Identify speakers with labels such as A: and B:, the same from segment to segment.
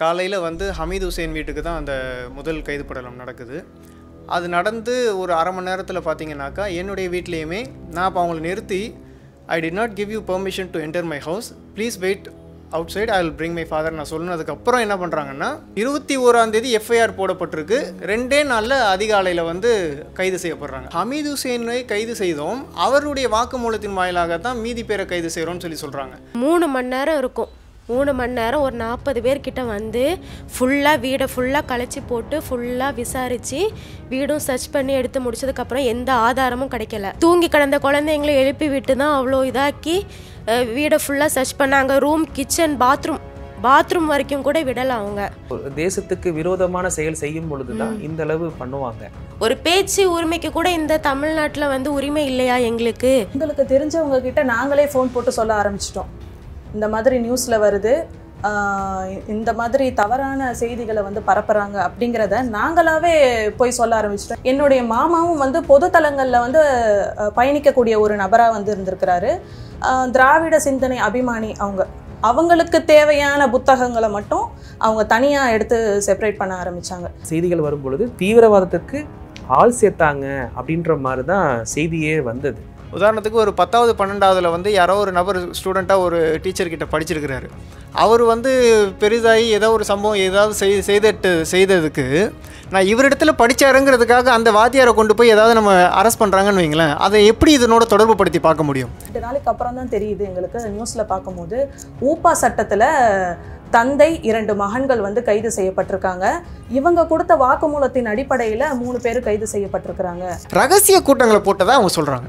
A: காலையில் வந்து ஹமீத் ஹுசேன் வீட்டுக்கு தான் அந்த முதல் கைது படலம் நடக்குது அது நடந்து ஒரு அரை மணி நேரத்தில் பார்த்தீங்கன்னாக்கா என்னுடைய வீட்லேயுமே நான் இப்போ அவங்கள நிறுத்தி I did not give you permission to enter my house please wait outside I will bring my father நான் சொல்லுனதுக்கப்புறம் என்ன பண்ணுறாங்கன்னா இருபத்தி ஓராந்தேதி எஃப்ஐஆர் போடப்பட்டிருக்கு ரெண்டே நாளில் அதிகாலையில் வந்து கைது செய்யப்படுறாங்க ஹமீது ஹுசேனை கைது செய்தோம் அவருடைய வாக்குமூலத்தின் வாயிலாக தான் மீதி பேரை கைது செய்கிறோம்னு சொல்லி சொல்கிறாங்க
B: மூணு மணி நேரம் இருக்கும் மூணு மணி நேரம் ஒரு நாற்பது பேர்கிட்ட வந்து ஃபுல்லாக வீடை ஃபுல்லாக களைச்சி போட்டு ஃபுல்லாக விசாரித்து வீடும் சர்ச் பண்ணி எடுத்து முடிச்சதுக்கப்புறம் எந்த ஆதாரமும் கிடைக்கல தூங்கி கிடந்த குழந்தைங்களை எழுப்பி விட்டு தான் அவ்வளோ இதாக்கி வீடை ஃபுல்லாக சர்ச் பண்ணாங்க ரூம் கிச்சன் பாத்ரூம் பாத்ரூம் வரைக்கும் கூட விடல அவங்க
C: தேசத்துக்கு விரோதமான செயல் செய்யும் பொழுதுதான் இந்த அளவு பண்ணுவாங்க
B: ஒரு பேச்சு உரிமைக்கு கூட இந்த தமிழ்நாட்டில் வந்து உரிமை இல்லையா எங்களுக்கு உங்களுக்கு தெரிஞ்சவங்க கிட்ட நாங்களே
D: ஃபோன் போட்டு சொல்ல ஆரம்பிச்சிட்டோம் இந்த மாதிரி நியூஸில் வருது இந்த மாதிரி தவறான செய்திகளை வந்து பரப்புறாங்க அப்படிங்கிறத நாங்களாவே போய் சொல்ல ஆரம்பிச்சிட்டோம் என்னுடைய மாமாவும் வந்து பொது தளங்களில் வந்து பயணிக்கக்கூடிய ஒரு நபராக வந்து இருந்திருக்கிறாரு திராவிட சிந்தனை அபிமானி அவங்க அவங்களுக்கு தேவையான புத்தகங்களை மட்டும் அவங்க தனியாக எடுத்து செப்பரேட் பண்ண ஆரம்பித்தாங்க
C: செய்திகள் வரும்பொழுது தீவிரவாதத்துக்கு ஆள்
A: சேர்த்தாங்க அப்படின்ற மாதிரி தான் செய்தியே வந்தது உதாரணத்துக்கு ஒரு பத்தாவது பன்னெண்டாவதில் வந்து யாரோ ஒரு நபர் ஸ்டூடெண்ட்டாக ஒரு டீச்சர்கிட்ட படிச்சிருக்கிறாரு அவர் வந்து பெரிதாகி ஏதோ ஒரு சம்பவம் ஏதாவது செய் செய்தட்டு செய்ததுக்கு நான் இவரிடத்துல படித்தாருங்கிறதுக்காக அந்த வாத்தியாரை கொண்டு போய் ஏதாவது நம்ம அரெஸ்ட் பண்ணுறாங்கன்னு வைங்களேன் அதை எப்படி இதனோட தொடர்பு படுத்தி பார்க்க முடியும் ரெண்டு
D: நாளைக்கு அப்புறம் தான் தெரியுது எங்களுக்கு நியூஸில் பார்க்கும்போது ஊப்பா சட்டத்தில் தந்தை இரண்டு மகன்கள் வந்து கைது செய்யப்பட்டிருக்காங்க இவங்க கொடுத்த வாக்குமூலத்தின் அடிப்படையில் மூணு பேர் கைது செய்யப்பட்டிருக்கிறாங்க
A: ரகசிய கூட்டங்களை போட்டதாக அவங்க சொல்கிறாங்க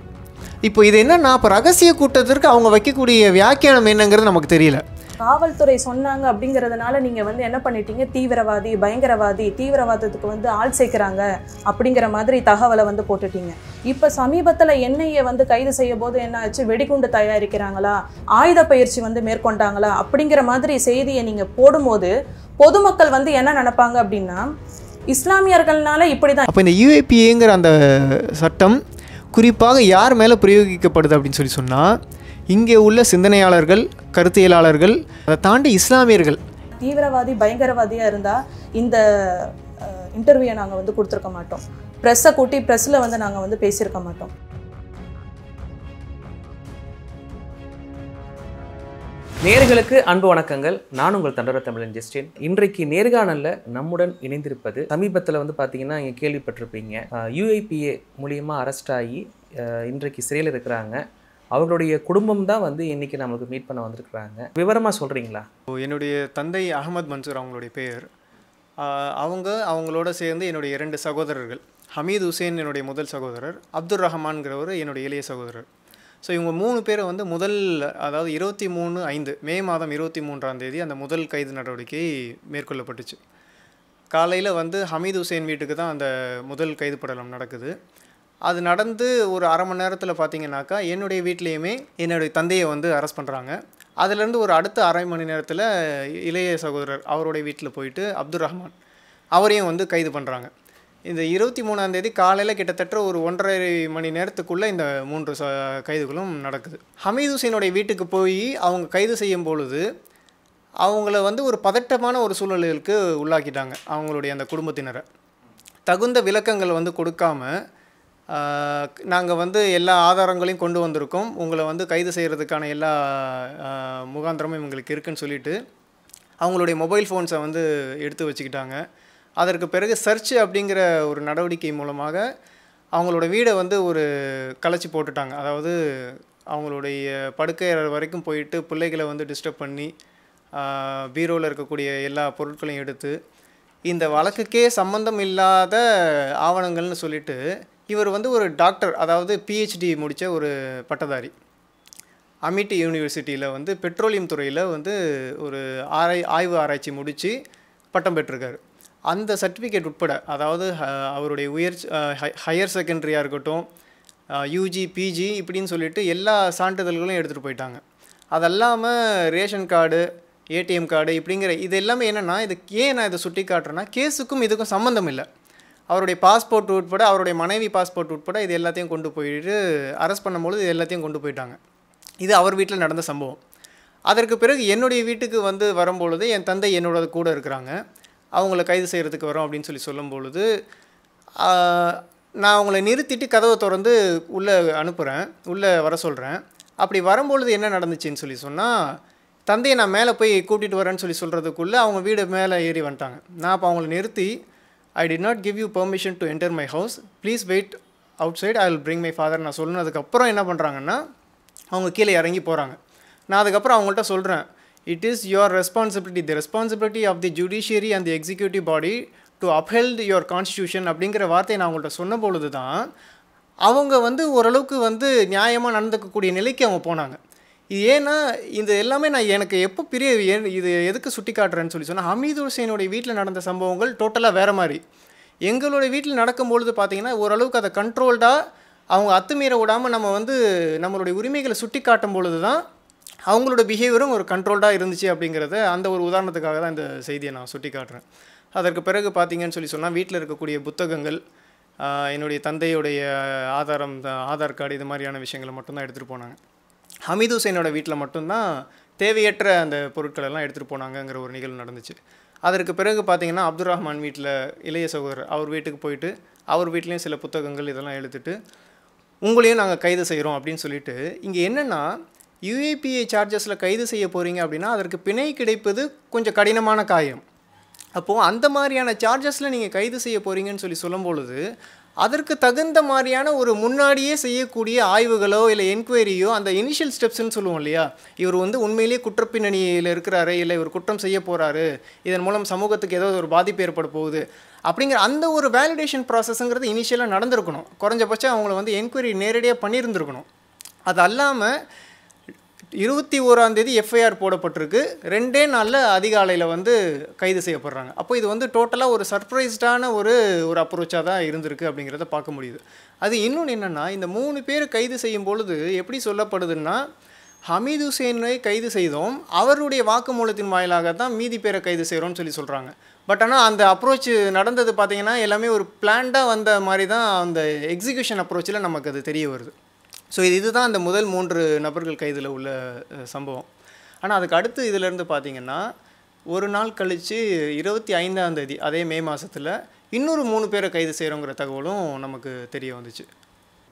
A: இப்போ இது என்னன்னா இப்போ ரகசிய கூட்டத்திற்கு அவங்க வைக்கக்கூடிய வியாக்கியானம் என்னங்கிறது நமக்கு தெரியல
D: காவல்துறை சொன்னாங்க அப்படிங்கிறதுனால நீங்கள் வந்து என்ன பண்ணிட்டீங்க தீவிரவாதி பயங்கரவாதி தீவிரவாதத்துக்கு வந்து ஆள் சேர்க்குறாங்க அப்படிங்கிற மாதிரி தகவலை வந்து போட்டுட்டீங்க இப்போ சமீபத்தில் என்ஐஏ வந்து கைது செய்ய போது என்ன ஆச்சு வெடிகுண்டு தயாரிக்கிறாங்களா ஆயுத பயிற்சி வந்து மேற்கொண்டாங்களா அப்படிங்கிற மாதிரி செய்தியை நீங்கள் போடும்போது பொதுமக்கள் வந்து என்ன நினப்பாங்க அப்படின்னா இஸ்லாமியர்கள்னால இப்படி தான்
A: அப்போ இந்த யூஏபிஏங்கிற அந்த சட்டம் குறிப்பாக யார் மேலே பிரயோகிக்கப்படுது அப்படின்னு சொல்லி சொன்னால் இங்கே உள்ள சிந்தனையாளர்கள் கருத்தியலாளர்கள் அதை தாண்டி இஸ்லாமியர்கள்
D: தீவிரவாதி பயங்கரவாதியாக இருந்தால் இந்த இன்டர்வியூவை நாங்கள் வந்து கொடுத்துருக்க மாட்டோம் ப்ரெஸ்ஸை கூட்டி ப்ரெஸ்ஸில் வந்து நாங்கள் வந்து பேசியிருக்க மாட்டோம்
C: நேர்களுக்கு அன்பு வணக்கங்கள் நான் உங்கள் தண்டர தமிழன் ஜெஸ்டின் இன்றைக்கு நேர்காணலில் நம்முடன் இணைந்திருப்பது சமீபத்தில் வந்து பார்த்தீங்கன்னா இங்கே கேள்விப்பட்டிருப்பீங்க யூஐபிஏ மூலியமாக அரெஸ்ட் ஆகி இன்றைக்கு சிறையில் இருக்கிறாங்க அவர்களுடைய குடும்பம் தான் வந்து இன்றைக்கி நம்மளுக்கு மீட் பண்ண வந்திருக்கிறாங்க விவரமாக சொல்கிறீங்களா
A: என்னுடைய தந்தை அகமது மன்சூர் அவங்களுடைய பேர் அவங்க அவங்களோட சேர்ந்து என்னுடைய இரண்டு சகோதரர்கள் ஹமீது ஹுசேன் என்னுடைய முதல் சகோதரர் அப்துல் ரஹ்மான்கிறவர் என்னுடைய இளைய சகோதரர் ஸோ இவங்க மூணு பேரை வந்து முதல் அதாவது இருபத்தி மூணு ஐந்து மே மாதம் இருபத்தி மூன்றாம் தேதி அந்த முதல் கைது நடவடிக்கை மேற்கொள்ளப்பட்டுச்சு காலையில் வந்து ஹமீத் ஹுசேன் வீட்டுக்கு தான் அந்த முதல் கைது படலம் நடக்குது அது நடந்து ஒரு அரை மணி நேரத்தில் பார்த்தீங்கன்னாக்கா என்னுடைய வீட்லேயுமே என்னுடைய தந்தையை வந்து அரெஸ்ட் பண்ணுறாங்க அதுலேருந்து ஒரு அடுத்த அரை மணி நேரத்தில் இளைய சகோதரர் அவருடைய வீட்டில் போயிட்டு அப்துல் ரஹ்மான் அவரையும் வந்து கைது பண்ணுறாங்க இந்த இருபத்தி தேதி காலையில் கிட்டத்தட்ட ஒரு ஒன்றரை மணி நேரத்துக்குள்ளே இந்த மூன்று கைதுகளும் நடக்குது ஹமீது ஹுசைனுடைய வீட்டுக்கு போய் அவங்க கைது செய்யும் பொழுது அவங்கள வந்து ஒரு பதட்டமான ஒரு சூழ்நிலைகளுக்கு உள்ளாக்கிட்டாங்க அவங்களுடைய அந்த குடும்பத்தினரை தகுந்த விளக்கங்கள் வந்து கொடுக்காம நாங்கள் வந்து எல்லா ஆதாரங்களையும் கொண்டு வந்திருக்கோம் உங்களை வந்து கைது செய்கிறதுக்கான எல்லா முகாந்திரமும் இவங்களுக்கு இருக்குன்னு சொல்லிட்டு அவங்களுடைய மொபைல் ஃபோன்ஸை வந்து எடுத்து வச்சுக்கிட்டாங்க அதற்கு பிறகு சர்ச் அப்படிங்கிற ஒரு நடவடிக்கை மூலமாக அவங்களோட வீடை வந்து ஒரு கலைச்சி போட்டுட்டாங்க அதாவது அவங்களுடைய படுக்கை வரைக்கும் போயிட்டு பிள்ளைகளை வந்து டிஸ்டர்ப் பண்ணி பீரோவில் இருக்கக்கூடிய எல்லா பொருட்களையும் எடுத்து இந்த வழக்குக்கே சம்மந்தம் இல்லாத ஆவணங்கள்னு சொல்லிட்டு இவர் வந்து ஒரு டாக்டர் அதாவது பிஹெச்டி முடித்த ஒரு பட்டதாரி அமிட்டி யூனிவர்சிட்டியில் வந்து பெட்ரோலியம் துறையில் வந்து ஒரு ஆராய் ஆய்வு ஆராய்ச்சி முடித்து பட்டம் பெற்றிருக்காரு அந்த சர்டிஃபிகேட் உட்பட அதாவது அவருடைய உயர் ஹையர் செகண்டரியாக இருக்கட்டும் யூஜி பிஜி இப்படின்னு சொல்லிட்டு எல்லா சான்றிதழ்களும் எடுத்துகிட்டு போயிட்டாங்க அதல்லாமல் ரேஷன் கார்டு ஏடிஎம் கார்டு இப்படிங்கிற இது எல்லாமே என்னென்னா இது ஏன் நான் இதை சுட்டி காட்டுறேன்னா கேஸுக்கும் இதுக்கும் சம்மந்தம் இல்லை அவருடைய பாஸ்போர்ட் உட்பட அவருடைய மனைவி பாஸ்போர்ட் உட்பட இது எல்லாத்தையும் கொண்டு போயிட்டு அரெஸ்ட் பண்ணும்பொழுது இது எல்லாத்தையும் கொண்டு போயிட்டாங்க இது அவர் வீட்டில் நடந்த சம்பவம் அதற்கு பிறகு என்னுடைய வீட்டுக்கு வந்து வரும்பொழுது என் தந்தை என்னோட கூட இருக்கிறாங்க அவங்கள கைது செய்கிறதுக்கு வரோம் அப்படின்னு சொல்லி சொல்லும்பொழுது நான் அவங்கள நிறுத்திட்டு கதவை திறந்து உள்ளே அனுப்புகிறேன் உள்ளே வர சொல்கிறேன் அப்படி வரும்பொழுது என்ன நடந்துச்சுன்னு சொல்லி சொன்னால் தந்தையை நான் மேலே போய் கூட்டிகிட்டு வரேன்னு சொல்லி சொல்கிறதுக்குள்ளே அவங்க வீடு மேலே ஏறி வந்துட்டாங்க நான் அப்போ அவங்கள நிறுத்தி I did not give you permission to enter my house please wait outside I will bring my father நான் சொன்னதுக்கப்புறம் என்ன பண்ணுறாங்கன்னா அவங்க கீழே இறங்கி போகிறாங்க நான் அதுக்கப்புறம் அவங்கள்ட்ட சொல்கிறேன் it is your responsibility the responsibility of the judiciary and the executive body to uphold your constitution அப்படிங்கிற வார்த்தையை நான் உங்கள்கிட்ட சொன்ன பொழுது தான் அவங்க வந்து ஓரளவுக்கு வந்து நியாயமாக நடந்துக்கக்கூடிய நிலைக்கு அவங்க போனாங்க இது ஏன்னா இது எல்லாமே நான் எனக்கு எப்போ பெரிய இது எதுக்கு சுட்டி காட்டுறேன்னு சொல்லி சொன்னால் ஹமீது ஹுசைனுடைய வீட்டில் நடந்த சம்பவங்கள் டோட்டலாக வேறு மாதிரி எங்களுடைய வீட்டில் நடக்கும்பொழுது பார்த்தீங்கன்னா ஓரளவுக்கு அதை கண்ட்ரோல்டாக அவங்க அத்துமீற விடாமல் நம்ம வந்து நம்மளுடைய உரிமைகளை சுட்டி காட்டும் பொழுது தான் அவங்களோட பிஹேவியரும் ஒரு கண்ட்ரோல்டாக இருந்துச்சு அப்படிங்கிறத அந்த ஒரு உதாரணத்துக்காக தான் இந்த செய்தியை நான் சுட்டி காட்டுறேன் அதற்கு பிறகு பார்த்தீங்கன்னு சொல்லி சொன்னால் வீட்டில் இருக்கக்கூடிய புத்தகங்கள் என்னுடைய தந்தையுடைய ஆதாரம் ஆதார் கார்டு இது மாதிரியான விஷயங்களை மட்டும்தான் எடுத்துகிட்டு போனாங்க ஹமீது ஹுசைனோட வீட்டில் மட்டும்தான் தேவையற்ற அந்த பொருட்களெல்லாம் எடுத்துகிட்டு போனாங்கங்கிற ஒரு நிகழ்வு நடந்துச்சு அதற்கு பிறகு பார்த்திங்கன்னா அப்துல் ரஹ்மான் வீட்டில் இளைய சகோதரர் அவர் வீட்டுக்கு போயிட்டு அவர் வீட்லேயும் சில புத்தகங்கள் இதெல்லாம் எழுத்துட்டு உங்களையும் நாங்கள் கைது செய்கிறோம் அப்படின்னு சொல்லிட்டு இங்கே என்னென்னா யுஏபிஐ சார்ஜஸில் கைது செய்ய போகிறீங்க அப்படின்னா அதற்கு பிணை கிடைப்பது கொஞ்சம் கடினமான காயம் அப்போது அந்த மாதிரியான சார்ஜஸில் நீங்கள் கைது செய்ய போகிறீங்கன்னு சொல்லி சொல்லும் பொழுது அதற்கு தகுந்த மாதிரியான ஒரு முன்னாடியே செய்யக்கூடிய ஆய்வுகளோ இல்லை என்கொயரியோ அந்த இனிஷியல் ஸ்டெப்ஸ்ன்னு சொல்லுவோம் இல்லையா இவர் வந்து உண்மையிலேயே குற்றப்பின்னணியில் இருக்கிறாரு இல்லை இவர் குற்றம் செய்ய போகிறாரு இதன் மூலம் சமூகத்துக்கு ஏதாவது ஒரு பாதிப்பு ஏற்பட போகுது அப்படிங்கிற அந்த ஒரு வேலிடேஷன் ப்ராசஸ்ங்கிறது இனிஷியலாக நடந்திருக்கணும் குறைஞ்சபட்சம் அவங்கள வந்து என்கொயரி நேரடியாக பண்ணியிருந்துருக்கணும் அது அல்லாமல் இருபத்தி ஓராந்தேதி எஃப்ஐஆர் போடப்பட்டிருக்கு ரெண்டே நாளில் அதிகாலையில் வந்து கைது செய்யப்படுறாங்க அப்போ இது வந்து டோட்டலாக ஒரு சர்ப்ரைஸ்டான ஒரு ஒரு அப்ரோச்சாக தான் இருந்திருக்கு அப்படிங்கிறத பார்க்க முடியுது அது இன்னொன்று என்னென்னா இந்த மூணு பேர் கைது செய்யும் பொழுது எப்படி சொல்லப்படுதுன்னா ஹமீது ஹுசேனை கைது செய்தோம் அவருடைய வாக்குமூலத்தின் வாயிலாக தான் மீதி பேரை கைது செய்கிறோம்னு சொல்லி சொல்கிறாங்க பட் ஆனால் அந்த அப்ரோச் நடந்தது பார்த்திங்கன்னா எல்லாமே ஒரு பிளான்டாக வந்த மாதிரி தான் அந்த எக்ஸிக்யூஷன் அப்ரோச்சில் நமக்கு அது தெரிய வருது ஸோ இது இதுதான் அந்த முதல் மூன்று நபர்கள் கைதில் உள்ள சம்பவம் ஆனால் அதுக்கு அடுத்து இதிலேருந்து பார்த்திங்கன்னா ஒரு நாள் கழித்து இருபத்தி ஐந்தாம் தேதி அதே மே மாதத்தில் இன்னொரு மூணு பேரை கைது செய்கிறோங்கிற தகவலும் நமக்கு தெரிய வந்துச்சு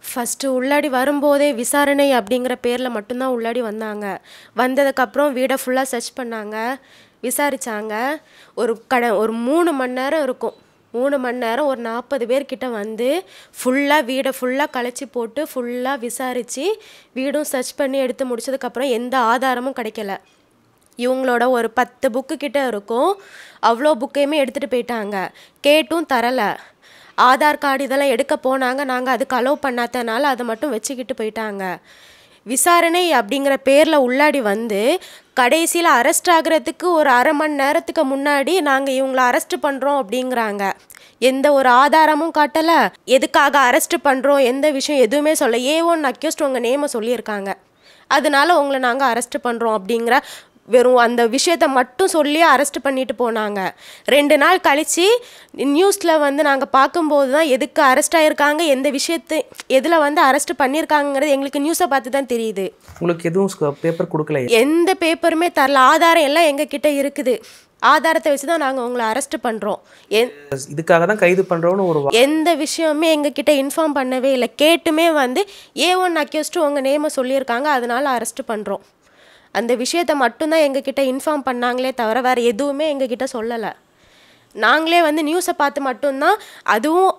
B: ஃபஸ்ட்டு உள்ளாடி வரும்போதே விசாரணை அப்படிங்கிற பேரில் மட்டும்தான் உள்ளாடி வந்தாங்க வந்ததுக்கப்புறம் வீடை ஃபுல்லாக சர்ச் பண்ணாங்க விசாரித்தாங்க ஒரு கடை ஒரு மூணு மணி நேரம் இருக்கும் மூணு மணி நேரம் ஒரு நாற்பது பேர்கிட்ட வந்து ஃபுல்லாக வீடை ஃபுல்லாக களைச்சி போட்டு ஃபுல்லாக விசாரித்து வீடும் சர்ச் பண்ணி எடுத்து முடிச்சதுக்கப்புறம் எந்த ஆதாரமும் கிடைக்கல இவங்களோட ஒரு பத்து புக்கு கிட்டே இருக்கும் அவ்வளோ புக்கையுமே எடுத்துகிட்டு போயிட்டாங்க கேட்டும் தரலை ஆதார் கார்டு இதெல்லாம் எடுக்க போனாங்க நாங்கள் அதுக்கு அலோவ் பண்ணாதனால அதை மட்டும் வச்சுக்கிட்டு போயிட்டாங்க விசாரணை அப்படிங்கிற பேரில் உள்ளாடி வந்து கடைசியில் அரெஸ்ட் ஆகிறதுக்கு ஒரு அரை மணி நேரத்துக்கு முன்னாடி நாங்கள் இவங்களை அரெஸ்ட் பண்ணுறோம் அப்படிங்கிறாங்க எந்த ஒரு ஆதாரமும் காட்டலை எதுக்காக அரெஸ்ட் பண்ணுறோம் எந்த விஷயம் எதுவுமே சொல்ல ஏ ஒன் அக்யூஸ்ட் உங்கள் நேமை சொல்லியிருக்காங்க அதனால உங்களை நாங்கள் அரெஸ்ட் பண்ணுறோம் அப்படிங்கிற வெறும் அந்த விஷயத்த மட்டும் சொல்லி அரெஸ்ட் பண்ணிட்டு போனாங்க ரெண்டு நாள் கழித்து நியூஸில் வந்து நாங்கள் பார்க்கும்போது தான் எதுக்கு அரெஸ்ட் ஆகிருக்காங்க எந்த விஷயத்தை எதில் வந்து அரெஸ்ட் பண்ணியிருக்காங்கிறது எங்களுக்கு நியூஸை பார்த்து தான் தெரியுது
C: உங்களுக்கு எதுவும் பேப்பர் கொடுக்கல
B: எந்த பேப்பருமே தரல ஆதாரம் எல்லாம் கிட்டே இருக்குது ஆதாரத்தை வச்சு தான் நாங்கள் உங்களை அரெஸ்ட் பண்ணுறோம்
C: இதுக்காக தான் கைது பண்ணுறோன்னு ஒரு
B: எந்த விஷயமே எங்ககிட்ட இன்ஃபார்ம் பண்ணவே இல்லை கேட்டுமே வந்து ஏ ஒன் அக்யூஸ்டு உங்கள் நேமை சொல்லியிருக்காங்க அதனால அரெஸ்ட் பண்ணுறோம் அந்த விஷயத்தை மட்டும்தான் எங்ககிட்ட இன்ஃபார்ம் பண்ணாங்களே தவிர வேறு எதுவுமே எங்ககிட்ட சொல்லலை நாங்களே வந்து நியூஸை பார்த்து மட்டும்தான் அதுவும்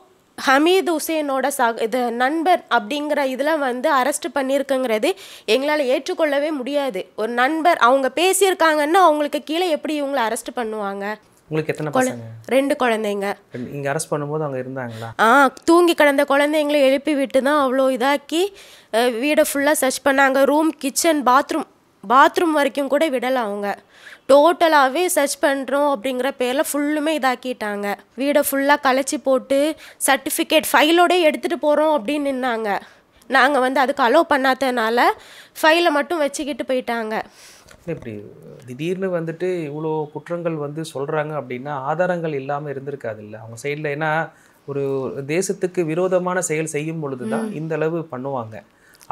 B: ஹமீது உசேனோட ச இது நண்பர் அப்படிங்கிற இதில் வந்து அரெஸ்ட் பண்ணியிருக்குங்கிறது எங்களால் ஏற்றுக்கொள்ளவே முடியாது ஒரு நண்பர் அவங்க பேசியிருக்காங்கன்னா அவங்களுக்கு கீழே எப்படி இவங்களை அரெஸ்ட் பண்ணுவாங்க உங்களுக்கு எத்தனை ரெண்டு குழந்தைங்க
C: இங்கே அரெஸ்ட் பண்ணும்போது அவங்க இருந்தாங்களா
B: ஆ தூங்கி கிடந்த குழந்தைங்களை எழுப்பி விட்டு தான் அவ்வளோ இதாக்கி வீடை ஃபுல்லாக சர்ச் பண்ணாங்க ரூம் கிச்சன் பாத்ரூம் பாத்ரூம் வரைக்கும் கூட விடலை அவங்க டோட்டலாகவே சர்ச் பண்ணுறோம் அப்படிங்கிற பேரில் ஃபுல்லுமே இதாக்கிட்டாங்க வீடை ஃபுல்லாக களைச்சி போட்டு சர்டிஃபிகேட் ஃபைலோடய எடுத்துகிட்டு போகிறோம் அப்படின்னு நின்னாங்க நாங்கள் வந்து அதுக்கு அலோவ் பண்ணாததுனால ஃபைலை மட்டும் வச்சுக்கிட்டு போயிட்டாங்க
C: இப்படி திடீர்னு வந்துட்டு இவ்வளோ குற்றங்கள் வந்து சொல்கிறாங்க அப்படின்னா ஆதாரங்கள் இல்லாமல் இருந்திருக்காது இல்லை அவங்க சைடில் ஏன்னா ஒரு தேசத்துக்கு விரோதமான செயல் செய்யும் பொழுது தான் இந்த அளவு பண்ணுவாங்க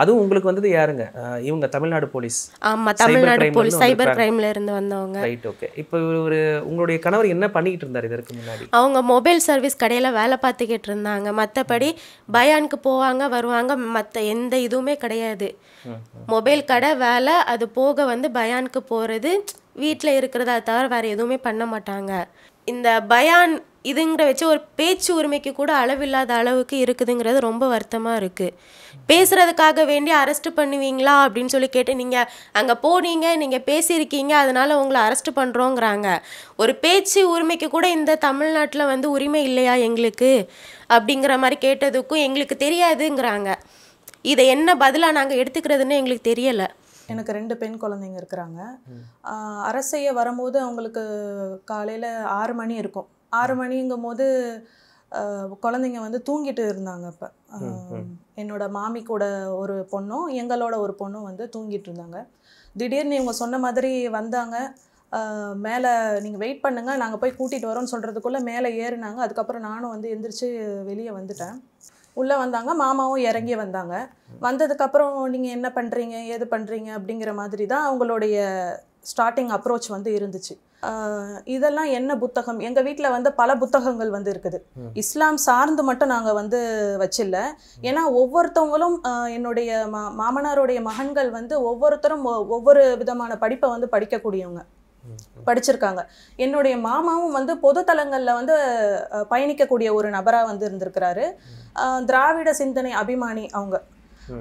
C: அதுவும் உங்களுக்கு வந்தது யாருங்க இவங்க தமிழ்நாடு போலீஸ்
B: ஆமாம் தமிழ்நாடு போலீஸ் சைபர் கிரைம்ல இருந்து வந்தவங்க
C: ரைட் ஓகே இப்போ ஒரு உங்களுடைய கணவர் என்ன பண்ணிக்கிட்டு இருந்தார் இதற்கு முன்னாடி
B: அவங்க மொபைல் சர்வீஸ் கடையில் வேலை பார்த்துக்கிட்டு இருந்தாங்க மற்றபடி பயானுக்கு போவாங்க வருவாங்க மற்ற எந்த இதுவுமே கிடையாது மொபைல் கடை வேலை அது போக வந்து பயானுக்கு போகிறது வீட்டில் இருக்கிறதா தவிர வேறு எதுவுமே பண்ண மாட்டாங்க இந்த பயான் இதுங்கிற வச்சு ஒரு பேச்சு உரிமைக்கு கூட அளவில்லாத அளவுக்கு இருக்குதுங்கிறது ரொம்ப வருத்தமாக இருக்குது பேசுகிறதுக்காக வேண்டி அரெஸ்ட் பண்ணுவீங்களா அப்படின்னு சொல்லி கேட்டு நீங்கள் அங்கே போனீங்க நீங்கள் பேசியிருக்கீங்க அதனால் உங்களை அரெஸ்ட் பண்ணுறோங்கிறாங்க ஒரு பேச்சு உரிமைக்கு கூட இந்த தமிழ்நாட்டில் வந்து உரிமை இல்லையா எங்களுக்கு அப்படிங்கிற மாதிரி கேட்டதுக்கும் எங்களுக்கு தெரியாதுங்கிறாங்க இதை என்ன பதிலாக நாங்கள் எடுத்துக்கிறதுன்னு எங்களுக்கு தெரியலை எனக்கு ரெண்டு பெண் குழந்தைங்க இருக்கிறாங்க
D: அரசைய வரும்போது அவங்களுக்கு காலையில் ஆறு மணி இருக்கும் ஆறு மணிங்கும் போது குழந்தைங்க வந்து தூங்கிட்டு இருந்தாங்க அப்போ என்னோட மாமி கூட ஒரு பொண்ணும் எங்களோட ஒரு பொண்ணும் வந்து தூங்கிட்டு இருந்தாங்க திடீர்னு இவங்க சொன்ன மாதிரி வந்தாங்க மேலே நீங்கள் வெயிட் பண்ணுங்கள் நாங்கள் போய் கூட்டிகிட்டு வரோம்னு சொல்கிறதுக்குள்ளே மேலே ஏறினாங்க அதுக்கப்புறம் நானும் வந்து எந்திரிச்சு வெளியே வந்துட்டேன் உள்ளே வந்தாங்க மாமாவும் இறங்கி வந்தாங்க வந்ததுக்கப்புறம் நீங்கள் என்ன பண்ணுறீங்க ஏது பண்ணுறீங்க அப்படிங்கிற மாதிரி தான் அவங்களுடைய ஸ்டார்டிங் அப்ரோச் வந்து இருந்துச்சு இதெல்லாம் என்ன புத்தகம் எங்கள் வீட்டில் வந்து பல புத்தகங்கள் வந்து இருக்குது இஸ்லாம் சார்ந்து மட்டும் நாங்கள் வந்து வச்சில்ல ஏன்னா ஒவ்வொருத்தவங்களும் என்னுடைய மா மாமனாருடைய மகன்கள் வந்து ஒவ்வொருத்தரும் ஒவ்வொரு விதமான படிப்பை வந்து படிக்கக்கூடியவங்க படிச்சிருக்காங்க என்னுடைய மாமாவும் வந்து பொது தளங்களில் வந்து பயணிக்கக்கூடிய ஒரு நபராக வந்து இருந்திருக்கிறாரு திராவிட சிந்தனை அபிமானி அவங்க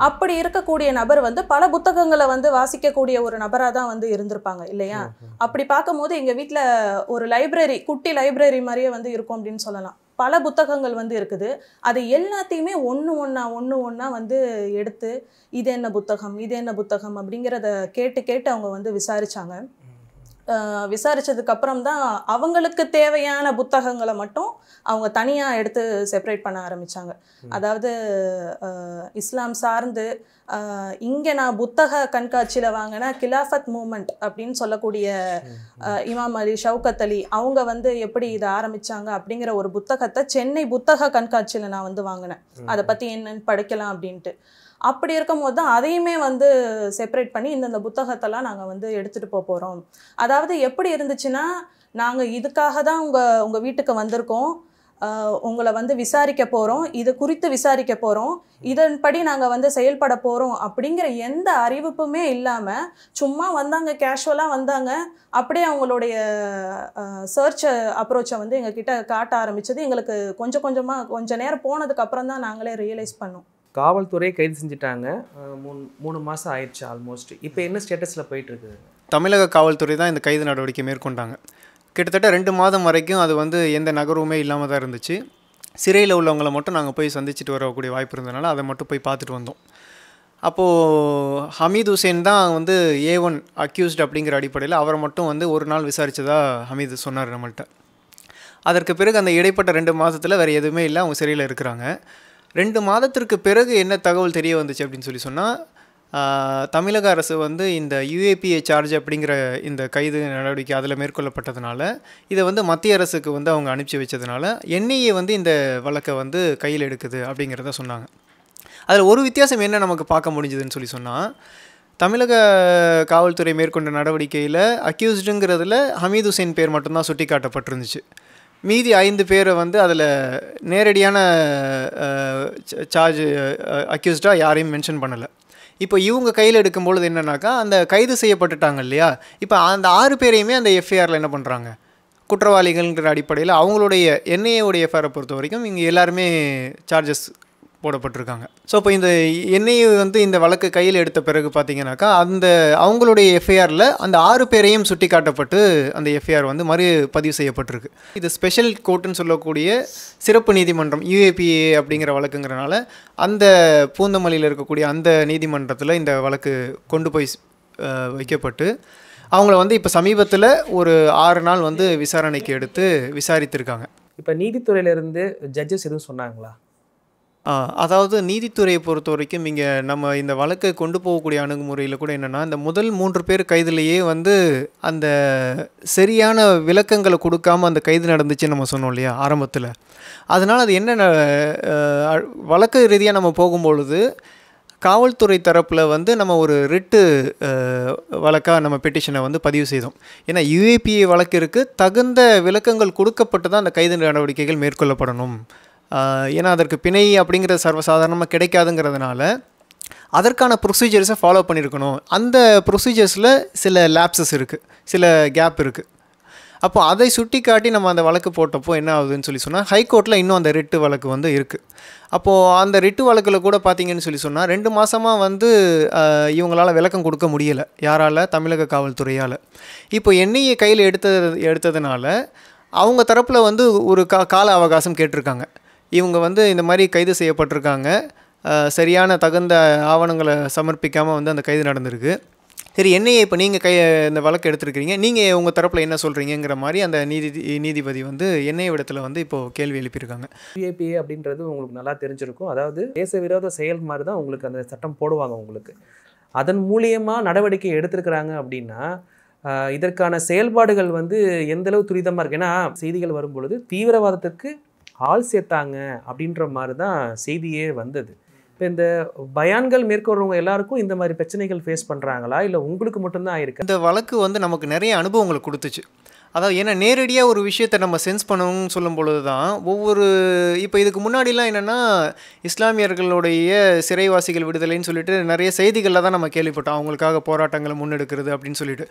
D: அப்படி இருக்கக்கூடிய நபர் வந்து பல புத்தகங்களை வந்து வாசிக்கக்கூடிய ஒரு நபராக தான் வந்து இருந்திருப்பாங்க இல்லையா அப்படி பார்க்கும்போது எங்கள் வீட்டில் ஒரு லைப்ரரி குட்டி லைப்ரரி மாதிரியே வந்து இருக்கும் அப்படின்னு சொல்லலாம் பல புத்தகங்கள் வந்து இருக்குது அது எல்லாத்தையுமே ஒன்று ஒன்றா ஒன்று ஒன்றா வந்து எடுத்து இது என்ன புத்தகம் இது என்ன புத்தகம் அப்படிங்கிறத கேட்டு கேட்டு அவங்க வந்து விசாரித்தாங்க விசாரித்ததுக்கு அப்புறம் தான் அவங்களுக்கு தேவையான புத்தகங்களை மட்டும் அவங்க தனியாக எடுத்து செப்பரேட் பண்ண ஆரம்பித்தாங்க அதாவது இஸ்லாம் சார்ந்து இங்கே நான் புத்தக கண்காட்சியில் வாங்கினா கிலாஃபத் மூமெண்ட் அப்படின்னு சொல்லக்கூடிய இமாம் அலி ஷவுகத் அலி அவங்க வந்து எப்படி இதை ஆரம்பித்தாங்க அப்படிங்கிற ஒரு புத்தகத்தை சென்னை புத்தக கண்காட்சியில் நான் வந்து வாங்கினேன் அதை பற்றி என்னன்னு படிக்கலாம் அப்படின்ட்டு அப்படி இருக்கும்போது தான் அதையுமே வந்து செப்பரேட் பண்ணி இந்தந்த புத்தகத்தெல்லாம் நாங்கள் வந்து எடுத்துகிட்டு போக போகிறோம் அதாவது எப்படி இருந்துச்சுன்னா நாங்கள் இதுக்காக தான் உங்கள் உங்கள் வீட்டுக்கு வந்திருக்கோம் உங்களை வந்து விசாரிக்க போகிறோம் இது குறித்து விசாரிக்க போகிறோம் இதன்படி நாங்கள் வந்து செயல்பட போகிறோம் அப்படிங்கிற எந்த அறிவிப்புமே இல்லாமல் சும்மா வந்தாங்க கேஷுவலாக வந்தாங்க அப்படியே அவங்களுடைய சர்ச் அப்ரோச்சை வந்து எங்ககிட்ட காட்ட ஆரம்பித்தது எங்களுக்கு கொஞ்சம் கொஞ்சமாக கொஞ்சம் நேரம் போனதுக்கப்புறம் தான் நாங்களே ரியலைஸ் பண்ணோம்
C: காவல்துறை கைது செஞ்சுட்டாங்க மூணு மூணு மாதம் ஆயிடுச்சு ஆல்மோஸ்ட் இப்போ என்ன ஸ்டேட்டஸில் போயிட்டுருக்கு
A: தமிழக காவல்துறை தான் இந்த கைது நடவடிக்கை மேற்கொண்டாங்க கிட்டத்தட்ட ரெண்டு மாதம் வரைக்கும் அது வந்து எந்த நகர்வுமே இல்லாமல் தான் இருந்துச்சு சிறையில் உள்ளவங்களை மட்டும் நாங்கள் போய் சந்திச்சுட்டு வரக்கூடிய வாய்ப்பு இருந்ததுனால அதை மட்டும் போய் பார்த்துட்டு வந்தோம் அப்போது ஹமீத் ஹுசேன் தான் வந்து ஏ ஒன் அக்யூஸ்ட் அப்படிங்கிற அடிப்படையில் அவரை மட்டும் வந்து ஒரு நாள் விசாரித்ததாக ஹமீது சொன்னார் நம்மள்கிட்ட அதற்கு பிறகு அந்த இடைப்பட்ட ரெண்டு மாதத்தில் வேறு எதுவுமே இல்லை அவங்க சிறையில் இருக்கிறாங்க ரெண்டு மாதத்திற்கு பிறகு என்ன தகவல் தெரிய வந்துச்சு அப்படின்னு சொல்லி சொன்னால் தமிழக அரசு வந்து இந்த யுஏபிஏ சார்ஜ் அப்படிங்கிற இந்த கைது நடவடிக்கை அதில் மேற்கொள்ளப்பட்டதுனால இதை வந்து மத்திய அரசுக்கு வந்து அவங்க அனுப்பிச்சி வச்சதுனால என்ஐஏ e வந்து இந்த வழக்கை வந்து கையில் எடுக்குது அப்படிங்கிறத சொன்னாங்க அதில் ஒரு வித்தியாசம் என்ன நமக்கு பார்க்க முடிஞ்சதுன்னு சொல்லி சொன்னால் தமிழக காவல்துறை மேற்கொண்ட நடவடிக்கையில் அக்யூஸ்டுங்கிறதுல ஹமீது ஹுசேன் பேர் மட்டும்தான் சுட்டி காட்டப்பட்டிருந்துச்சு மீதி ஐந்து பேரை வந்து அதில் நேரடியான சார்ஜ் அக்யூஸ்டாக யாரையும் மென்ஷன் பண்ணலை இப்போ இவங்க கையில் எடுக்கும்பொழுது என்னன்னாக்கா அந்த கைது செய்யப்பட்டுட்டாங்க இல்லையா இப்போ அந்த ஆறு பேரையுமே அந்த எஃப்ஐஆரில் என்ன பண்ணுறாங்க குற்றவாளிகள்ங்கிற அடிப்படையில் அவங்களுடைய உடைய எஃப்ஐஆரை பொறுத்த வரைக்கும் இங்கே எல்லாருமே சார்ஜஸ் போடப்பட்டிருக்காங்க ஸோ இப்போ இந்த என்ஐஏ வந்து இந்த வழக்கு கையில் எடுத்த பிறகு பார்த்தீங்கன்னாக்கா அந்த அவங்களுடைய எஃப்ஐஆரில் அந்த ஆறு பேரையும் சுட்டி காட்டப்பட்டு அந்த எஃப்ஐஆர் வந்து மறு பதிவு செய்யப்பட்டிருக்கு இது ஸ்பெஷல் கோர்ட்டுன்னு சொல்லக்கூடிய சிறப்பு நீதிமன்றம் யூஏபிஏ அப்படிங்கிற வழக்குங்கிறனால அந்த பூந்தமல்லியில் இருக்கக்கூடிய அந்த நீதிமன்றத்தில் இந்த வழக்கு கொண்டு போய் வைக்கப்பட்டு அவங்கள வந்து இப்போ சமீபத்தில் ஒரு ஆறு நாள் வந்து விசாரணைக்கு எடுத்து விசாரித்திருக்காங்க
C: இப்போ நீதித்துறையிலேருந்து ஜட்ஜஸ் எதுவும் சொன்னாங்களா
A: அதாவது நீதித்துறையை பொறுத்த வரைக்கும் இங்கே நம்ம இந்த வழக்கை கொண்டு போகக்கூடிய அணுகுமுறையில் கூட என்னென்னா இந்த முதல் மூன்று பேர் கைதுலேயே வந்து அந்த சரியான விளக்கங்களை கொடுக்காமல் அந்த கைது நடந்துச்சுன்னு நம்ம சொன்னோம் இல்லையா ஆரம்பத்தில் அதனால் அது என்ன வழக்கு ரீதியாக நம்ம போகும்பொழுது காவல்துறை தரப்பில் வந்து நம்ம ஒரு ரிட்டு வழக்காக நம்ம பெட்டிஷனை வந்து பதிவு செய்தோம் ஏன்னா யுஏபிஏ வழக்கிற்கு தகுந்த விளக்கங்கள் கொடுக்கப்பட்டு தான் அந்த கைது நடவடிக்கைகள் மேற்கொள்ளப்படணும் ஏன்னா அதற்கு பிணை அப்படிங்கிறது சர்வசாதாரணமாக கிடைக்காதுங்கிறதுனால அதற்கான ப்ரொசீஜர்ஸை ஃபாலோ பண்ணியிருக்கணும் அந்த ப்ரொசீஜர்ஸில் சில லேப்ஸஸ் இருக்குது சில கேப் இருக்குது அப்போ அதை சுட்டி காட்டி நம்ம அந்த வழக்கு போட்டப்போ என்ன ஆகுதுன்னு சொல்லி சொன்னால் ஹைகோர்ட்டில் இன்னும் அந்த ரிட்டு வழக்கு வந்து இருக்குது அப்போது அந்த ரிட்டு வழக்கில் கூட பார்த்திங்கன்னு சொல்லி சொன்னால் ரெண்டு மாதமாக வந்து இவங்களால் விளக்கம் கொடுக்க முடியலை யாரால் தமிழக காவல்துறையால் இப்போ என்னையை கையில் எடுத்தது எடுத்ததுனால அவங்க தரப்பில் வந்து ஒரு கா கால அவகாசம் கேட்டிருக்காங்க இவங்க வந்து இந்த மாதிரி கைது செய்யப்பட்டிருக்காங்க சரியான தகுந்த ஆவணங்களை சமர்ப்பிக்காமல் வந்து அந்த கைது நடந்திருக்கு சரி என்னையே இப்போ நீங்கள் கை இந்த வழக்கு எடுத்திருக்கிறீங்க நீங்கள் உங்கள் தரப்பில் என்ன சொல்கிறீங்கிற மாதிரி அந்த நீதி நீதிபதி வந்து என்னைய விடத்தில் வந்து இப்போது கேள்வி எழுப்பியிருக்காங்க
C: சிஏபிஏ அப்படின்றது உங்களுக்கு நல்லா தெரிஞ்சிருக்கும் அதாவது தேச விரோத செயல் மாதிரி தான் உங்களுக்கு அந்த சட்டம் போடுவாங்க உங்களுக்கு அதன் மூலியமாக நடவடிக்கை எடுத்திருக்கிறாங்க அப்படின்னா இதற்கான செயல்பாடுகள் வந்து எந்தளவு துரிதமாக இருக்குது ஏன்னா செய்திகள் வரும்பொழுது தீவிரவாதத்திற்கு ஆள் சேர்த்தாங்க அப்படின்ற மாதிரி தான் செய்தியே வந்தது இப்போ இந்த பயான்கள் மேற்கொள்றவங்க எல்லாருக்கும் இந்த மாதிரி பிரச்சனைகள் ஃபேஸ் பண்ணுறாங்களா இல்லை உங்களுக்கு
A: மட்டும்தான் ஆயிருக்கு இந்த வழக்கு வந்து நமக்கு நிறைய அனுபவங்களை கொடுத்துச்சு அதாவது ஏன்னா நேரடியாக ஒரு விஷயத்தை நம்ம சென்ஸ் பண்ணணும்னு சொல்லும் பொழுது தான் ஒவ்வொரு இப்போ இதுக்கு முன்னாடிலாம் என்னென்னா இஸ்லாமியர்களுடைய சிறைவாசிகள் விடுதலைன்னு சொல்லிட்டு நிறைய செய்திகளில் தான் நம்ம கேள்விப்பட்டோம் அவங்களுக்காக போராட்டங்களை முன்னெடுக்கிறது அப்படின்னு சொல்லிட்டு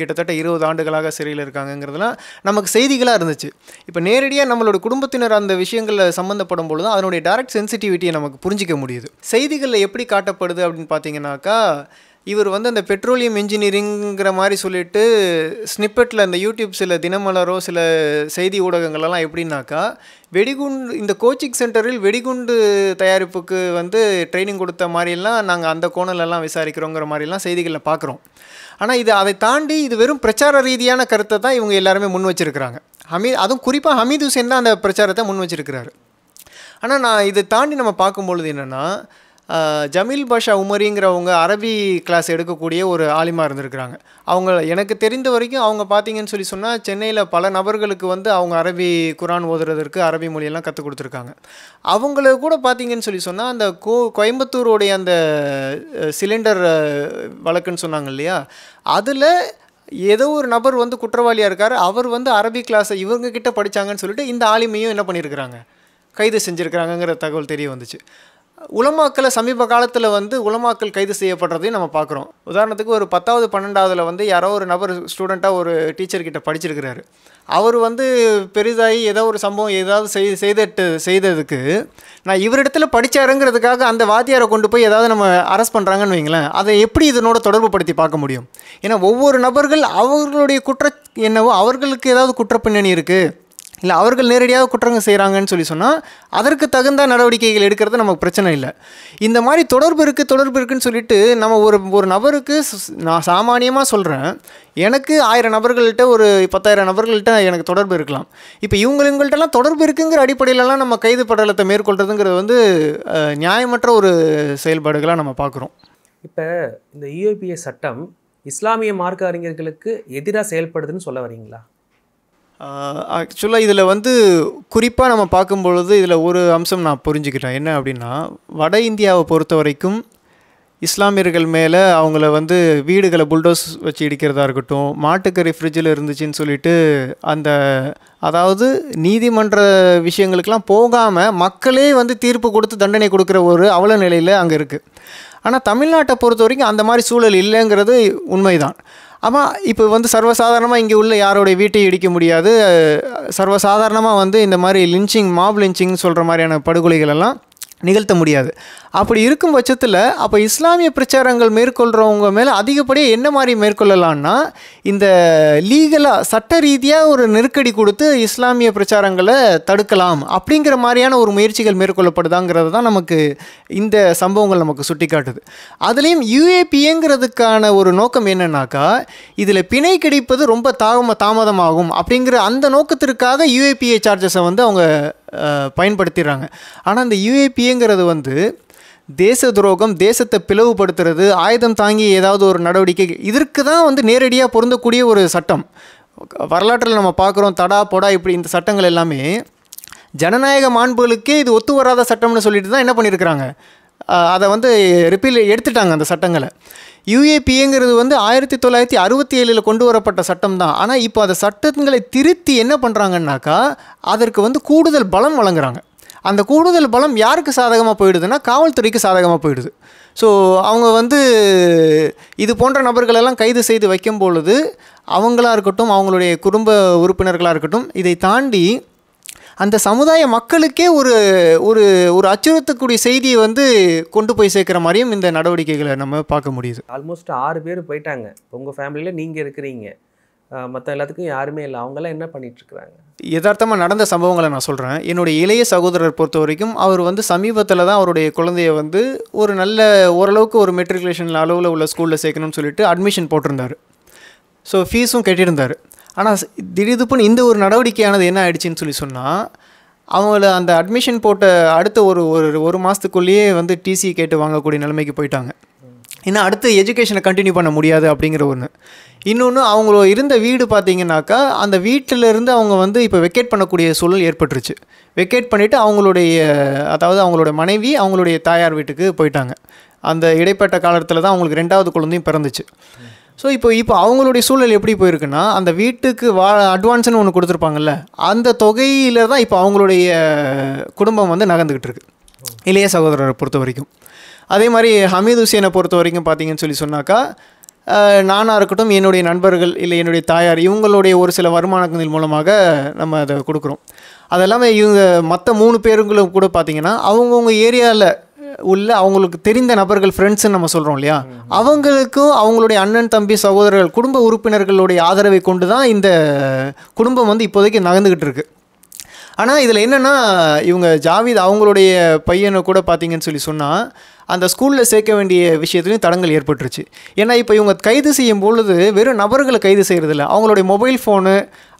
A: கிட்டத்தட்ட இருபது ஆண்டுகளாக சிறையில் இருக்காங்கங்கிறதுலாம் நமக்கு செய்திகளாக இருந்துச்சு இப்போ நேரடியாக நம்மளோட குடும்பத்தினர் அந்த விஷயங்களில் சம்மந்தப்படும் பொழுது அதனுடைய டேரக்ட் சென்சிட்டிவிட்டியை நமக்கு புரிஞ்சிக்க முடியுது செய்திகளில் எப்படி காட்டப்படுது அப்படின்னு பார்த்தீங்கன்னாக்கா இவர் வந்து அந்த பெட்ரோலியம் இன்ஜினியரிங்கிற மாதிரி சொல்லிட்டு ஸ்னிப்பெட்டில் அந்த யூடியூப் சில தினமலரோ சில செய்தி ஊடகங்களெல்லாம் எப்படின்னாக்கா வெடிகுண்டு இந்த கோச்சிங் சென்டரில் வெடிகுண்டு தயாரிப்புக்கு வந்து ட்ரைனிங் கொடுத்த மாதிரிலாம் நாங்கள் அந்த கோணலெல்லாம் விசாரிக்கிறோங்கிற மாதிரிலாம் செய்திகளில் பார்க்குறோம் ஆனால் இது அதை தாண்டி இது வெறும் பிரச்சார ரீதியான கருத்தை தான் இவங்க எல்லாருமே முன் வச்சுருக்கிறாங்க ஹமீத் அதுவும் குறிப்பாக ஹமீது ஹுசேன் தான் அந்த பிரச்சாரத்தை முன் வச்சுருக்கிறாரு ஆனால் நான் இதை தாண்டி நம்ம பார்க்கும்பொழுது என்னென்னா ஜமீல் பாஷா உமரிங்கிறவங்க அரபி கிளாஸ் எடுக்கக்கூடிய ஒரு ஆலிமா இருந்திருக்கிறாங்க அவங்க எனக்கு தெரிந்த வரைக்கும் அவங்க பார்த்தீங்கன்னு சொல்லி சொன்னால் சென்னையில் பல நபர்களுக்கு வந்து அவங்க அரபி குரான் ஓதுறதற்கு அரபி மொழியெல்லாம் கற்றுக் கொடுத்துருக்காங்க அவங்கள கூட பார்த்தீங்கன்னு சொல்லி சொன்னால் அந்த கோ கோயம்புத்தூருடைய அந்த சிலிண்டர் வழக்குன்னு சொன்னாங்க இல்லையா அதில் ஏதோ ஒரு நபர் வந்து குற்றவாளியாக இருக்கார் அவர் வந்து அரபி கிளாஸை இவங்கக்கிட்ட படித்தாங்கன்னு சொல்லிட்டு இந்த ஆலிமையும் என்ன பண்ணியிருக்கிறாங்க கைது செஞ்சுருக்கிறாங்கங்கிற தகவல் தெரிய வந்துச்சு உலமாக்களை சமீப காலத்தில் வந்து உலமாக்கள் கைது செய்யப்படுறதையும் நம்ம பார்க்குறோம் உதாரணத்துக்கு ஒரு பத்தாவது பன்னெண்டாவதில் வந்து யாரோ ஒரு நபர் ஸ்டூடெண்ட்டாக ஒரு டீச்சர்கிட்ட படிச்சிருக்கிறாரு அவர் வந்து பெரிதாகி ஏதோ ஒரு சம்பவம் ஏதாவது செய் செய்திட்டு செய்ததுக்கு நான் இவரிடத்துல படித்தாருங்கிறதுக்காக அந்த வாத்தியாரை கொண்டு போய் ஏதாவது நம்ம அரெஸ்ட் பண்ணுறாங்கன்னு வைங்களேன் அதை எப்படி இதனோட தொடர்பு படுத்தி பார்க்க முடியும் ஏன்னா ஒவ்வொரு நபர்கள் அவர்களுடைய குற்ற என்னவோ அவர்களுக்கு ஏதாவது குற்றப்பின்னணி இருக்குது இல்லை அவர்கள் நேரடியாக குற்றங்கள் செய்கிறாங்கன்னு சொல்லி சொன்னால் அதற்கு தகுந்த நடவடிக்கைகள் எடுக்கிறது நமக்கு பிரச்சனை இல்லை இந்த மாதிரி தொடர்பு இருக்குது தொடர்பு இருக்குதுன்னு சொல்லிட்டு நம்ம ஒரு ஒரு நபருக்கு நான் சாமானியமாக சொல்கிறேன் எனக்கு ஆயிரம் நபர்கள்ட்ட ஒரு பத்தாயிரம் நபர்கள்ட்ட எனக்கு தொடர்பு இருக்கலாம் இப்போ இவங்களுங்கள்ட்டலாம் தொடர்பு இருக்குங்கிற அடிப்படையிலலாம் நம்ம கைது படலத்தை மேற்கொள்கிறதுங்கிறது வந்து நியாயமற்ற ஒரு செயல்பாடுகளாக நம்ம பார்க்குறோம்
C: இப்போ இந்த யூஏபிஏ e சட்டம் இஸ்லாமிய மார்க்க அறிஞர்களுக்கு எதிராக செயல்படுதுன்னு சொல்ல வரீங்களா
A: ஆக்சுவலாக இதில் வந்து குறிப்பாக நம்ம பார்க்கும் பொழுது இதில் ஒரு அம்சம் நான் புரிஞ்சுக்கிட்டேன் என்ன அப்படின்னா வட இந்தியாவை பொறுத்த வரைக்கும் இஸ்லாமியர்கள் மேலே அவங்கள வந்து வீடுகளை புல்டோஸ் வச்சு இடிக்கிறதா இருக்கட்டும் மாட்டுக்கறி ஃப்ரிட்ஜில் இருந்துச்சுன்னு சொல்லிட்டு அந்த அதாவது நீதிமன்ற விஷயங்களுக்கெல்லாம் போகாமல் மக்களே வந்து தீர்ப்பு கொடுத்து தண்டனை கொடுக்குற ஒரு அவல நிலையில் அங்கே இருக்குது ஆனால் தமிழ்நாட்டை பொறுத்த வரைக்கும் அந்த மாதிரி சூழல் இல்லைங்கிறது உண்மைதான் ஆமாம் இப்போ வந்து சர்வசாதாரணமாக இங்கே உள்ள யாரோடைய வீட்டை இடிக்க முடியாது சர்வசாதாரணமாக வந்து இந்த மாதிரி லிஞ்சிங் மாப் லிஞ்சிங்னு சொல்கிற மாதிரியான படுகொலைகள் எல்லாம் நிகழ்த்த முடியாது அப்படி இருக்கும் பட்சத்தில் அப்போ இஸ்லாமிய பிரச்சாரங்கள் மேற்கொள்கிறவங்க மேலே அதிகப்படியாக என்ன மாதிரி மேற்கொள்ளலான்னா இந்த லீகலாக சட்ட ரீதியாக ஒரு நெருக்கடி கொடுத்து இஸ்லாமிய பிரச்சாரங்களை தடுக்கலாம் அப்படிங்கிற மாதிரியான ஒரு முயற்சிகள் மேற்கொள்ளப்படுதாங்கிறது தான் நமக்கு இந்த சம்பவங்கள் நமக்கு சுட்டி காட்டுது அதுலேயும் யூஏபிஏங்கிறதுக்கான ஒரு நோக்கம் என்னென்னாக்கா இதில் பிணை கிடைப்பது ரொம்ப தாம தாமதமாகும் அப்படிங்கிற அந்த நோக்கத்திற்காக யூஏபிஏ சார்ஜஸை வந்து அவங்க பயன்படுத்திடுறாங்க ஆனால் இந்த யூஏபிஏங்கிறது வந்து தேச துரோகம் தேசத்தை பிளவுபடுத்துறது ஆயுதம் தாங்கி ஏதாவது ஒரு நடவடிக்கை இதற்கு தான் வந்து நேரடியாக பொருந்தக்கூடிய ஒரு சட்டம் வரலாற்றில் நம்ம பார்க்குறோம் தடா பொடா இப்படி இந்த சட்டங்கள் எல்லாமே ஜனநாயக மாண்புகளுக்கே இது ஒத்து வராத சட்டம்னு சொல்லிட்டு தான் என்ன பண்ணியிருக்கிறாங்க அதை வந்து ரிப்பீல் எடுத்துட்டாங்க அந்த சட்டங்களை யூஏபிஏங்கிறது வந்து ஆயிரத்தி தொள்ளாயிரத்தி அறுபத்தி ஏழில் கொண்டு வரப்பட்ட சட்டம் தான் ஆனால் இப்போ அந்த சட்டங்களை திருத்தி என்ன பண்ணுறாங்கன்னாக்கா அதற்கு வந்து கூடுதல் பலம் வழங்குறாங்க அந்த கூடுதல் பலம் யாருக்கு சாதகமாக போயிடுதுன்னா காவல்துறைக்கு சாதகமாக போயிடுது ஸோ அவங்க வந்து இது போன்ற நபர்களெல்லாம் கைது செய்து வைக்கும் பொழுது அவங்களாக இருக்கட்டும் அவங்களுடைய குடும்ப உறுப்பினர்களாக இருக்கட்டும் இதை தாண்டி அந்த சமுதாய மக்களுக்கே ஒரு ஒரு ஒரு அச்சுறுத்தக்கூடிய செய்தியை வந்து கொண்டு போய் சேர்க்குற மாதிரியும் இந்த நடவடிக்கைகளை நம்ம பார்க்க முடியுது
C: ஆல்மோஸ்ட் ஆறு பேர் போயிட்டாங்க உங்கள் ஃபேமிலியில் நீங்கள் இருக்கிறீங்க மற்ற எல்லாத்துக்கும் யாருமே இல்லை அவங்களாம் என்ன பண்ணிகிட்ருக்குறாங்க
A: யதார்த்தமாக நடந்த சம்பவங்களை நான் சொல்கிறேன் என்னுடைய இளைய சகோதரர் பொறுத்த வரைக்கும் அவர் வந்து சமீபத்தில் தான் அவருடைய குழந்தைய வந்து ஒரு நல்ல ஓரளவுக்கு ஒரு மெட்ரிகுலேஷன் அளவில் உள்ள ஸ்கூலில் சேர்க்கணும்னு சொல்லிட்டு அட்மிஷன் போட்டிருந்தார் ஸோ ஃபீஸும் கட்டியிருந்தார் ஆனால் திடீர்னு இந்த ஒரு நடவடிக்கையானது என்ன ஆயிடுச்சுன்னு சொல்லி சொன்னால் அவங்கள அந்த அட்மிஷன் போட்ட அடுத்த ஒரு ஒரு ஒரு மாதத்துக்குள்ளேயே வந்து டிசி கேட்டு வாங்கக்கூடிய நிலைமைக்கு போயிட்டாங்க ஏன்னா அடுத்து எஜுகேஷனை கண்டினியூ பண்ண முடியாது அப்படிங்கிற ஒன்று இன்னொன்று அவங்கள இருந்த வீடு பார்த்தீங்கன்னாக்கா அந்த வீட்டிலேருந்து அவங்க வந்து இப்போ வெக்கேட் பண்ணக்கூடிய சூழல் ஏற்பட்டுருச்சு வெக்கேட் பண்ணிவிட்டு அவங்களுடைய அதாவது அவங்களோட மனைவி அவங்களுடைய தாயார் வீட்டுக்கு போயிட்டாங்க அந்த இடைப்பட்ட காலத்தில் தான் அவங்களுக்கு ரெண்டாவது குழந்தையும் பிறந்துச்சு ஸோ இப்போ இப்போ அவங்களுடைய சூழல் எப்படி போயிருக்குன்னா அந்த வீட்டுக்கு வா அட்வான்ஸ்னு ஒன்று கொடுத்துருப்பாங்கல்ல அந்த தொகையில் தான் இப்போ அவங்களுடைய குடும்பம் வந்து நகர்ந்துக்கிட்டு இருக்கு இளைய சகோதரரை பொறுத்த வரைக்கும் அதே மாதிரி ஹமீத் ஹுசேனை பொறுத்த வரைக்கும் பார்த்தீங்கன்னு சொல்லி சொன்னாக்கா நானாக இருக்கட்டும் என்னுடைய நண்பர்கள் இல்லை என்னுடைய தாயார் இவங்களுடைய ஒரு சில வருமானங்கள் மூலமாக நம்ம அதை கொடுக்குறோம் அதெல்லாமே இவங்க மற்ற மூணு பேருங்களும் கூட பார்த்திங்கன்னா அவங்கவுங்க ஏரியாவில் உள்ள அவங்களுக்கு தெரிந்த நபர்கள் ஃப்ரெண்ட்ஸ்னு நம்ம சொல்கிறோம் இல்லையா அவங்களுக்கும் அவங்களுடைய அண்ணன் தம்பி சகோதரர்கள் குடும்ப உறுப்பினர்களுடைய ஆதரவை கொண்டு தான் இந்த குடும்பம் வந்து இப்போதைக்கு நகர்ந்துக்கிட்டு இருக்கு ஆனால் இதில் என்னென்னா இவங்க ஜாவித் அவங்களுடைய பையனை கூட பார்த்தீங்கன்னு சொல்லி சொன்னால் அந்த ஸ்கூலில் சேர்க்க வேண்டிய விஷயத்துலையும் தடங்கள் ஏற்பட்டுருச்சு ஏன்னா இப்போ இவங்க கைது செய்யும் பொழுது வெறும் நபர்களை கைது செய்கிறதில்ல அவங்களுடைய மொபைல் ஃபோனு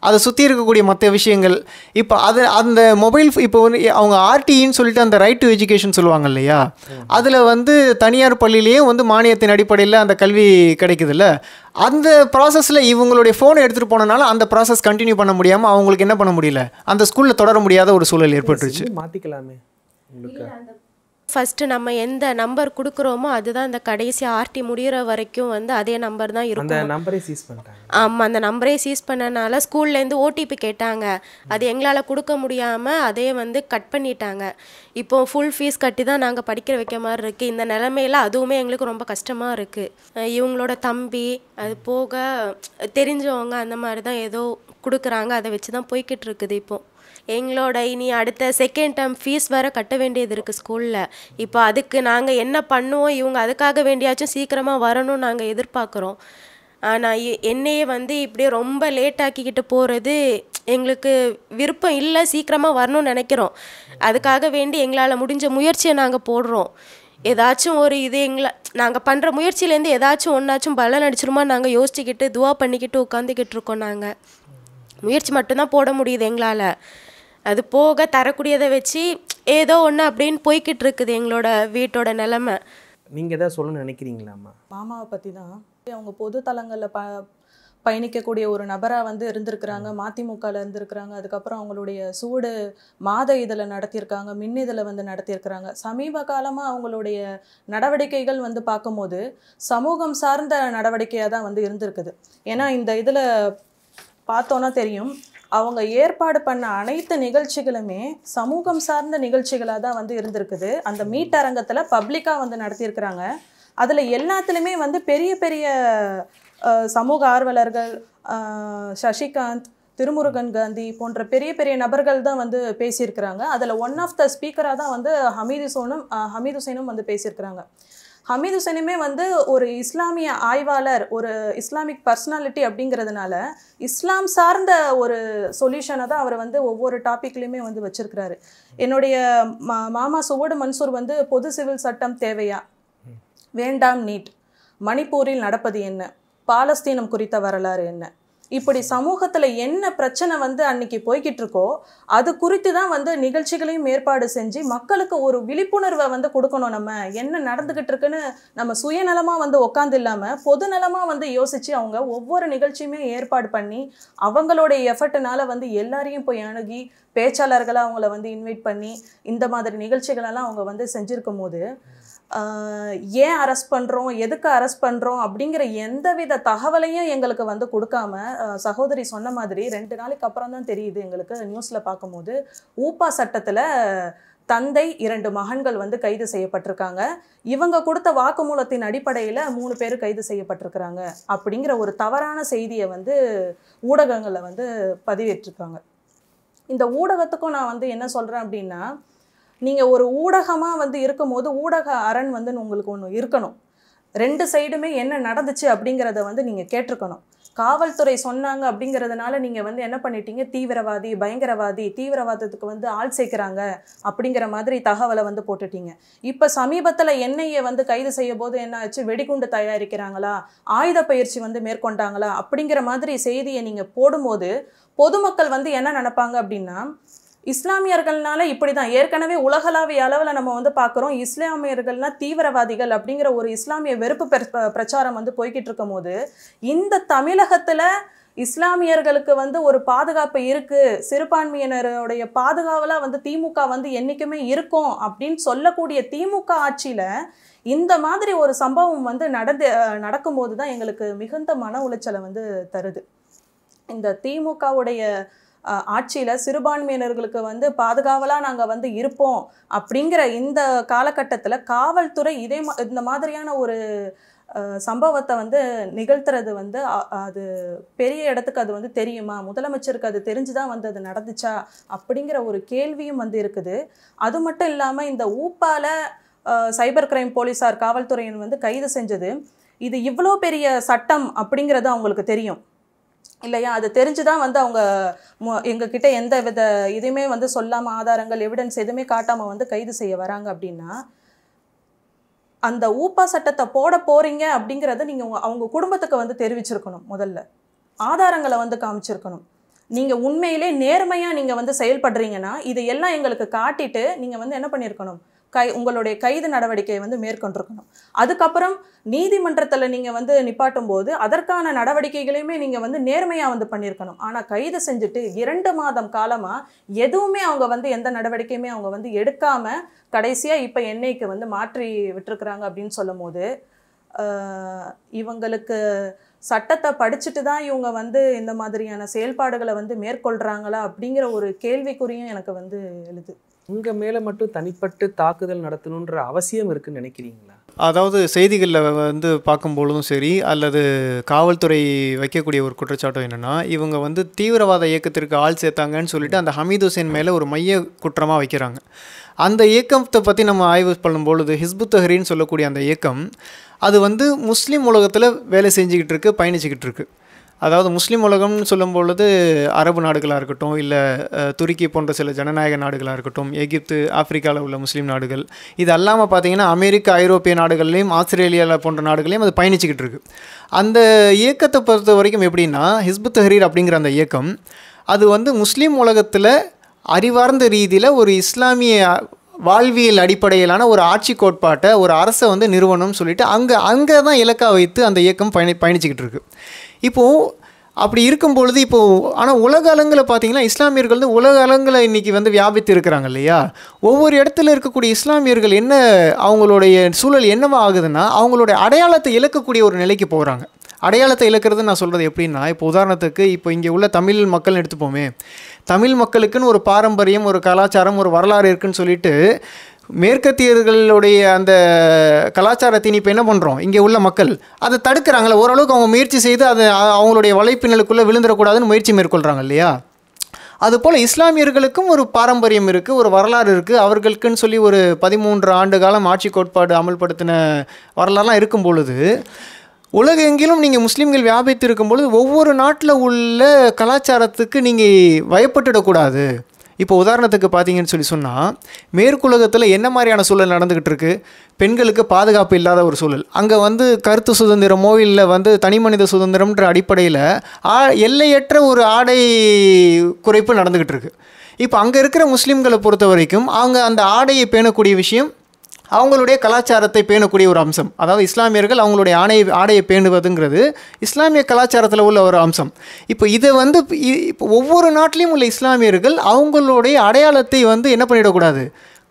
A: அதை சுற்றி இருக்கக்கூடிய மற்ற விஷயங்கள் இப்போ அது அந்த மொபைல் இப்போ வந்து அவங்க ஆர்டிஇன்னு சொல்லிட்டு அந்த ரைட் டு எஜுகேஷன் சொல்லுவாங்க இல்லையா அதில் வந்து தனியார் பள்ளியிலேயே வந்து மானியத்தின் அடிப்படையில் அந்த கல்வி கிடைக்குதுல்ல அந்த ப்ராசஸில் இவங்களுடைய ஃபோனை எடுத்துகிட்டு போனனால அந்த ப்ராசஸ் கண்டினியூ பண்ண முடியாமல் அவங்களுக்கு என்ன பண்ண முடியல அந்த ஸ்கூலில் தொடர முடியாத ஒரு சூழல் ஏற்பட்டுருச்சு
C: மாற்றிக்கலாமே
B: ஃபஸ்ட்டு நம்ம எந்த நம்பர் கொடுக்குறோமோ அதுதான் அந்த கடைசி ஆர்டி முடிகிற வரைக்கும் வந்து அதே நம்பர் தான் இருக்கும் அந்த நம்பரே சீஸ் பண்ணிட்டாங்க ஆமாம் அந்த நம்பரே சீஸ் பண்ணனால ஸ்கூல்லேருந்து ஓடிபி கேட்டாங்க அது எங்களால் கொடுக்க முடியாமல் அதே வந்து கட் பண்ணிட்டாங்க இப்போது ஃபுல் ஃபீஸ் கட்டி தான் நாங்கள் படிக்கிற வைக்க மாதிரி இருக்குது இந்த நிலமையில அதுவுமே எங்களுக்கு ரொம்ப கஷ்டமாக இருக்குது இவங்களோட தம்பி அது போக தெரிஞ்சவங்க அந்த மாதிரி தான் ஏதோ கொடுக்குறாங்க அதை வச்சு தான் போய்கிட்டு இருக்குது இப்போது எங்களோட இனி அடுத்த செகண்ட் டேர்ம் ஃபீஸ் வேறு கட்ட வேண்டியது இருக்குது ஸ்கூலில் இப்போ அதுக்கு நாங்கள் என்ன பண்ணுவோம் இவங்க அதுக்காக வேண்டியாச்சும் சீக்கிரமாக வரணும்னு நாங்கள் எதிர்பார்க்குறோம் ஆனால் என்னையே வந்து இப்படியே ரொம்ப லேட் ஆக்கிக்கிட்டு போகிறது எங்களுக்கு விருப்பம் இல்லை சீக்கிரமாக வரணும்னு நினைக்கிறோம் அதுக்காக வேண்டி எங்களால் முடிஞ்ச முயற்சியை நாங்கள் போடுறோம் ஏதாச்சும் ஒரு இது எங்களை நாங்கள் பண்ணுற முயற்சியிலேருந்து ஏதாச்சும் ஒன்றாச்சும் பலன் அடிச்சிருமா நாங்கள் யோசிச்சுக்கிட்டு துவா பண்ணிக்கிட்டு உட்காந்துக்கிட்டு இருக்கோம் நாங்கள் முயற்சி மட்டும்தான் போட முடியுது எங்களால் அது போக தரக்கூடியதை வச்சு ஏதோ ஒன்று அப்படின்னு போய்கிட்டு இருக்குது எங்களோட வீட்டோட நிலமை
C: நீங்கள் எதாவது சொல்லணும்னு நினைக்கிறீங்களாம்மா
D: மாமாவை பற்றி தான் அவங்க பொது தளங்களில் ப பயணிக்கக்கூடிய ஒரு நபராக வந்து இருந்திருக்கிறாங்க மதிமுகவில் இருந்திருக்கிறாங்க அதுக்கப்புறம் அவங்களுடைய சூடு மாத இதில் நடத்தியிருக்காங்க மின் இதில் வந்து நடத்தியிருக்கிறாங்க சமீப காலமாக அவங்களுடைய நடவடிக்கைகள் வந்து பார்க்கும்போது சமூகம் சார்ந்த நடவடிக்கையாக தான் வந்து இருந்திருக்குது ஏன்னா இந்த இதில் பார்த்தோன்னா தெரியும் அவங்க ஏற்பாடு பண்ண அனைத்து நிகழ்ச்சிகளுமே சமூகம் சார்ந்த நிகழ்ச்சிகளாக தான் வந்து இருந்திருக்குது அந்த மீட் அரங்கத்தில் பப்ளிக்காக வந்து நடத்தியிருக்கிறாங்க அதில் எல்லாத்துலேயுமே வந்து பெரிய பெரிய சமூக ஆர்வலர்கள் சசிகாந்த் திருமுருகன் காந்தி போன்ற பெரிய பெரிய நபர்கள் தான் வந்து பேசியிருக்கிறாங்க அதில் ஒன் ஆஃப் த ஸ்பீக்கராக தான் வந்து ஹமீது சோனும் ஹமீது ஹுசைனும் வந்து பேசியிருக்கிறாங்க ஹமீது ஹுசைனுமே வந்து ஒரு இஸ்லாமிய ஆய்வாளர் ஒரு இஸ்லாமிக் பர்சனாலிட்டி அப்படிங்கிறதுனால இஸ்லாம் சார்ந்த ஒரு சொல்யூஷனை தான் அவர் வந்து ஒவ்வொரு டாப்பிக்லேயுமே வந்து வச்சுருக்கிறாரு என்னுடைய மா மாமா சுவோடு மன்சூர் வந்து பொது சிவில் சட்டம் தேவையா வேண்டாம் நீட் மணிப்பூரில் நடப்பது என்ன பாலஸ்தீனம் குறித்த வரலாறு என்ன இப்படி சமூகத்தில் என்ன பிரச்சனை வந்து அன்னைக்கு போய்கிட்டு இருக்கோ அது குறித்து தான் வந்து நிகழ்ச்சிகளையும் ஏற்பாடு செஞ்சு மக்களுக்கு ஒரு விழிப்புணர்வை வந்து கொடுக்கணும் நம்ம என்ன நடந்துக்கிட்டு இருக்குன்னு நம்ம சுயநலமாக வந்து உட்காந்து இல்லாமல் பொதுநலமாக வந்து யோசித்து அவங்க ஒவ்வொரு நிகழ்ச்சியுமே ஏற்பாடு பண்ணி அவங்களுடைய எஃபர்ட்னால வந்து எல்லாரையும் போய் அணுகி பேச்சாளர்களை அவங்கள வந்து இன்வைட் பண்ணி இந்த மாதிரி நிகழ்ச்சிகளெல்லாம் அவங்க வந்து செஞ்சுருக்கும் போது ஏன் அரெஸ்ட் பண்ணுறோம் எதுக்கு அரெஸ்ட் பண்ணுறோம் அப்படிங்கிற எந்தவித தகவலையும் எங்களுக்கு வந்து கொடுக்காம சகோதரி சொன்ன மாதிரி ரெண்டு நாளைக்கு அப்புறம் தான் தெரியுது எங்களுக்கு நியூஸில் பார்க்கும்போது ஊப்பா சட்டத்தில் தந்தை இரண்டு மகன்கள் வந்து கைது செய்யப்பட்டிருக்காங்க இவங்க கொடுத்த வாக்குமூலத்தின் அடிப்படையில் மூணு பேர் கைது செய்யப்பட்டிருக்கிறாங்க அப்படிங்கிற ஒரு தவறான செய்தியை வந்து ஊடகங்களில் வந்து பதிவேற்றிருக்காங்க இந்த ஊடகத்துக்கும் நான் வந்து என்ன சொல்கிறேன் அப்படின்னா நீங்கள் ஒரு ஊடகமாக வந்து இருக்கும்போது ஊடக அரண் வந்து உங்களுக்கு ஒன்று இருக்கணும் ரெண்டு சைடுமே என்ன நடந்துச்சு அப்படிங்கிறத வந்து நீங்கள் கேட்டிருக்கணும் காவல்துறை சொன்னாங்க அப்படிங்கிறதுனால நீங்கள் வந்து என்ன பண்ணிட்டீங்க தீவிரவாதி பயங்கரவாதி தீவிரவாதத்துக்கு வந்து ஆள் சேர்க்குறாங்க அப்படிங்கிற மாதிரி தகவலை வந்து போட்டுட்டீங்க இப்போ சமீபத்தில் என்ஐஏ வந்து கைது செய்ய போது என்ன ஆச்சு வெடிகுண்டு தயாரிக்கிறாங்களா ஆயுத பயிற்சி வந்து மேற்கொண்டாங்களா அப்படிங்கிற மாதிரி செய்தியை நீங்கள் போடும்போது பொதுமக்கள் வந்து என்ன நினப்பாங்க அப்படின்னா இஸ்லாமியர்கள்னால இப்படி தான் ஏற்கனவே உலகளாவிய அளவில் நம்ம வந்து பார்க்குறோம் இஸ்லாமியர்கள்னால் தீவிரவாதிகள் அப்படிங்கிற ஒரு இஸ்லாமிய வெறுப்பு பிரச்சாரம் வந்து போய்கிட்டு இருக்கும் போது இந்த தமிழகத்தில் இஸ்லாமியர்களுக்கு வந்து ஒரு பாதுகாப்பு இருக்குது சிறுபான்மையினருடைய பாதுகாவலாக வந்து திமுக வந்து என்றைக்குமே இருக்கும் அப்படின்னு சொல்லக்கூடிய திமுக ஆட்சியில் இந்த மாதிரி ஒரு சம்பவம் வந்து நடந்து நடக்கும்போது தான் எங்களுக்கு மிகுந்த மன உளைச்சலை வந்து தருது இந்த திமுகவுடைய ஆட்சியில் சிறுபான்மையினர்களுக்கு வந்து பாதுகாவலாக நாங்கள் வந்து இருப்போம் அப்படிங்கிற இந்த காலகட்டத்தில் காவல்துறை இதே இந்த மாதிரியான ஒரு சம்பவத்தை வந்து நிகழ்த்துறது வந்து அது பெரிய இடத்துக்கு அது வந்து தெரியுமா முதலமைச்சருக்கு அது தெரிஞ்சுதான் வந்து அது நடந்துச்சா அப்படிங்கிற ஒரு கேள்வியும் வந்து இருக்குது அது மட்டும் இல்லாமல் இந்த ஊப்பால சைபர் கிரைம் போலீஸார் காவல்துறையின் வந்து கைது செஞ்சது இது இவ்வளோ பெரிய சட்டம் அப்படிங்கிறது அவங்களுக்கு தெரியும் இல்லையா அது தெரிஞ்சு தான் வந்து அவங்க எங்ககிட்ட எந்த வித இதுவுமே வந்து சொல்லாமல் ஆதாரங்கள் எவிடன்ஸ் எதுவுமே காட்டாமல் வந்து கைது செய்ய வராங்க அப்படின்னா அந்த ஊப்பா சட்டத்தை போட போகிறீங்க அப்படிங்கிறத நீங்கள் அவங்க குடும்பத்துக்கு வந்து தெரிவிச்சிருக்கணும் முதல்ல ஆதாரங்களை வந்து காமிச்சிருக்கணும் நீங்கள் உண்மையிலே நேர்மையாக நீங்கள் வந்து செயல்படுறீங்கன்னா இது எல்லாம் எங்களுக்கு காட்டிட்டு நீங்கள் வந்து என்ன பண்ணியிருக்கணும் கை உங்களுடைய கைது நடவடிக்கையை வந்து மேற்கொண்டிருக்கணும் அதுக்கப்புறம் நீதிமன்றத்தில் நீங்கள் வந்து நிப்பாட்டும் போது அதற்கான நடவடிக்கைகளையுமே நீங்கள் வந்து நேர்மையாக வந்து பண்ணியிருக்கணும் ஆனால் கைது செஞ்சுட்டு இரண்டு மாதம் காலமாக எதுவுமே அவங்க வந்து எந்த நடவடிக்கையுமே அவங்க வந்து எடுக்காமல் கடைசியாக இப்போ எண்ணெய்க்கு வந்து மாற்றி விட்டுருக்குறாங்க அப்படின்னு சொல்லும் போது இவங்களுக்கு சட்டத்தை படிச்சுட்டு தான் இவங்க வந்து இந்த மாதிரியான செயல்பாடுகளை வந்து மேற்கொள்கிறாங்களா அப்படிங்கிற ஒரு கேள்விக்குறியும் எனக்கு வந்து எழுது
C: உங்கள் மேலே மட்டும் தனிப்பட்டு தாக்குதல் நடத்தணுன்ற அவசியம் இருக்குன்னு நினைக்கிறீங்களா
A: அதாவது செய்திகளில் வந்து பார்க்கும்பொழுதும் சரி அல்லது காவல்துறை வைக்கக்கூடிய ஒரு குற்றச்சாட்டம் என்னென்னா இவங்க வந்து தீவிரவாத இயக்கத்திற்கு ஆள் சேர்த்தாங்கன்னு சொல்லிட்டு அந்த ஹமீத் ஹுசேன் மேலே ஒரு மைய குற்றமாக வைக்கிறாங்க அந்த இயக்கத்தை பற்றி நம்ம ஆய்வு பண்ணும்பொழுது ஹிஸ்பு தஹரின்னு சொல்லக்கூடிய அந்த இயக்கம் அது வந்து முஸ்லீம் உலகத்தில் வேலை செஞ்சுக்கிட்டு இருக்கு பயணிச்சுக்கிட்டு இருக்குது அதாவது முஸ்லீம் உலகம்னு சொல்லும் பொழுது அரபு நாடுகளாக இருக்கட்டும் இல்லை துருக்கி போன்ற சில ஜனநாயக நாடுகளாக இருக்கட்டும் எகிப்து ஆப்பிரிக்காவில் உள்ள முஸ்லீம் நாடுகள் இது அல்லாமல் பார்த்தீங்கன்னா அமெரிக்கா ஐரோப்பிய நாடுகள்லேயும் ஆஸ்திரேலியாவில் போன்ற நாடுகளையும் அது பயணிச்சுக்கிட்டு இருக்குது அந்த இயக்கத்தை பொறுத்த வரைக்கும் எப்படின்னா ஹிஸ்பு தஹரீர் அப்படிங்கிற அந்த இயக்கம் அது வந்து முஸ்லீம் உலகத்தில் அறிவார்ந்த ரீதியில் ஒரு இஸ்லாமிய வாழ்வியல் அடிப்படையிலான ஒரு ஆட்சி கோட்பாட்டை ஒரு அரசை வந்து நிறுவனம்னு சொல்லிட்டு அங்கே அங்கே தான் இலக்காக வைத்து அந்த இயக்கம் பயணி பயணிச்சுக்கிட்டு இருக்குது இப்போது அப்படி இருக்கும் பொழுது இப்போது ஆனால் உலக அலங்கில் பார்த்தீங்கன்னா இஸ்லாமியர்கள் வந்து உலக அலங்கில் இன்றைக்கி வந்து வியாபித்து இருக்கிறாங்க இல்லையா ஒவ்வொரு இடத்துல இருக்கக்கூடிய இஸ்லாமியர்கள் என்ன அவங்களுடைய சூழல் என்னவா ஆகுதுன்னா அவங்களுடைய அடையாளத்தை இழக்கக்கூடிய ஒரு நிலைக்கு போகிறாங்க அடையாளத்தை இழக்கிறது நான் சொல்கிறது எப்படின்னா இப்போ உதாரணத்துக்கு இப்போ இங்கே உள்ள தமிழ் மக்கள் எடுத்துப்போமே தமிழ் மக்களுக்குன்னு ஒரு பாரம்பரியம் ஒரு கலாச்சாரம் ஒரு வரலாறு இருக்குன்னு சொல்லிட்டு மேற்கத்தியர்களுடைய அந்த கலாச்சாரத்தின் இப்போ என்ன பண்ணுறோம் இங்கே உள்ள மக்கள் அதை தடுக்கிறாங்களே ஓரளவுக்கு அவங்க முயற்சி செய்து அது அவங்களுடைய வலைப்பின்னலுக்குள்ளே விழுந்துடக்கூடாதுன்னு முயற்சி மேற்கொள்கிறாங்க இல்லையா அதுபோல் இஸ்லாமியர்களுக்கும் ஒரு பாரம்பரியம் இருக்குது ஒரு வரலாறு இருக்குது அவர்களுக்குன்னு சொல்லி ஒரு பதிமூன்று ஆண்டு காலம் ஆட்சி கோட்பாடு அமல்படுத்தின வரலாறுலாம் இருக்கும் பொழுது உலகெங்கிலும் நீங்கள் முஸ்லீம்கள் வியாபித்து இருக்கும் பொழுது ஒவ்வொரு நாட்டில் உள்ள கலாச்சாரத்துக்கு நீங்கள் வயப்பட்டுடக்கூடாது இப்போ உதாரணத்துக்கு பார்த்தீங்கன்னு சொல்லி சொன்னால் மேற்குலகத்தில் என்ன மாதிரியான சூழல் நடந்துக்கிட்டு இருக்கு பெண்களுக்கு பாதுகாப்பு இல்லாத ஒரு சூழல் அங்கே வந்து கருத்து சுதந்திரமோ இல்லை வந்து தனி மனித சுதந்திரம்ன்ற அடிப்படையில் ஆ எல்லையற்ற ஒரு ஆடை குறைப்பு நடந்துக்கிட்டு இருக்குது இப்போ அங்கே இருக்கிற முஸ்லீம்களை பொறுத்த வரைக்கும் அவங்க அந்த ஆடையை பேணக்கூடிய விஷயம் அவங்களுடைய கலாச்சாரத்தை பேணக்கூடிய ஒரு அம்சம் அதாவது இஸ்லாமியர்கள் அவங்களுடைய ஆணைய ஆடையை பேணுவதுங்கிறது இஸ்லாமிய கலாச்சாரத்தில் உள்ள ஒரு அம்சம் இப்போ இதை வந்து இப்போ ஒவ்வொரு நாட்டிலையும் உள்ள இஸ்லாமியர்கள் அவங்களுடைய அடையாளத்தை வந்து என்ன பண்ணிடக்கூடாது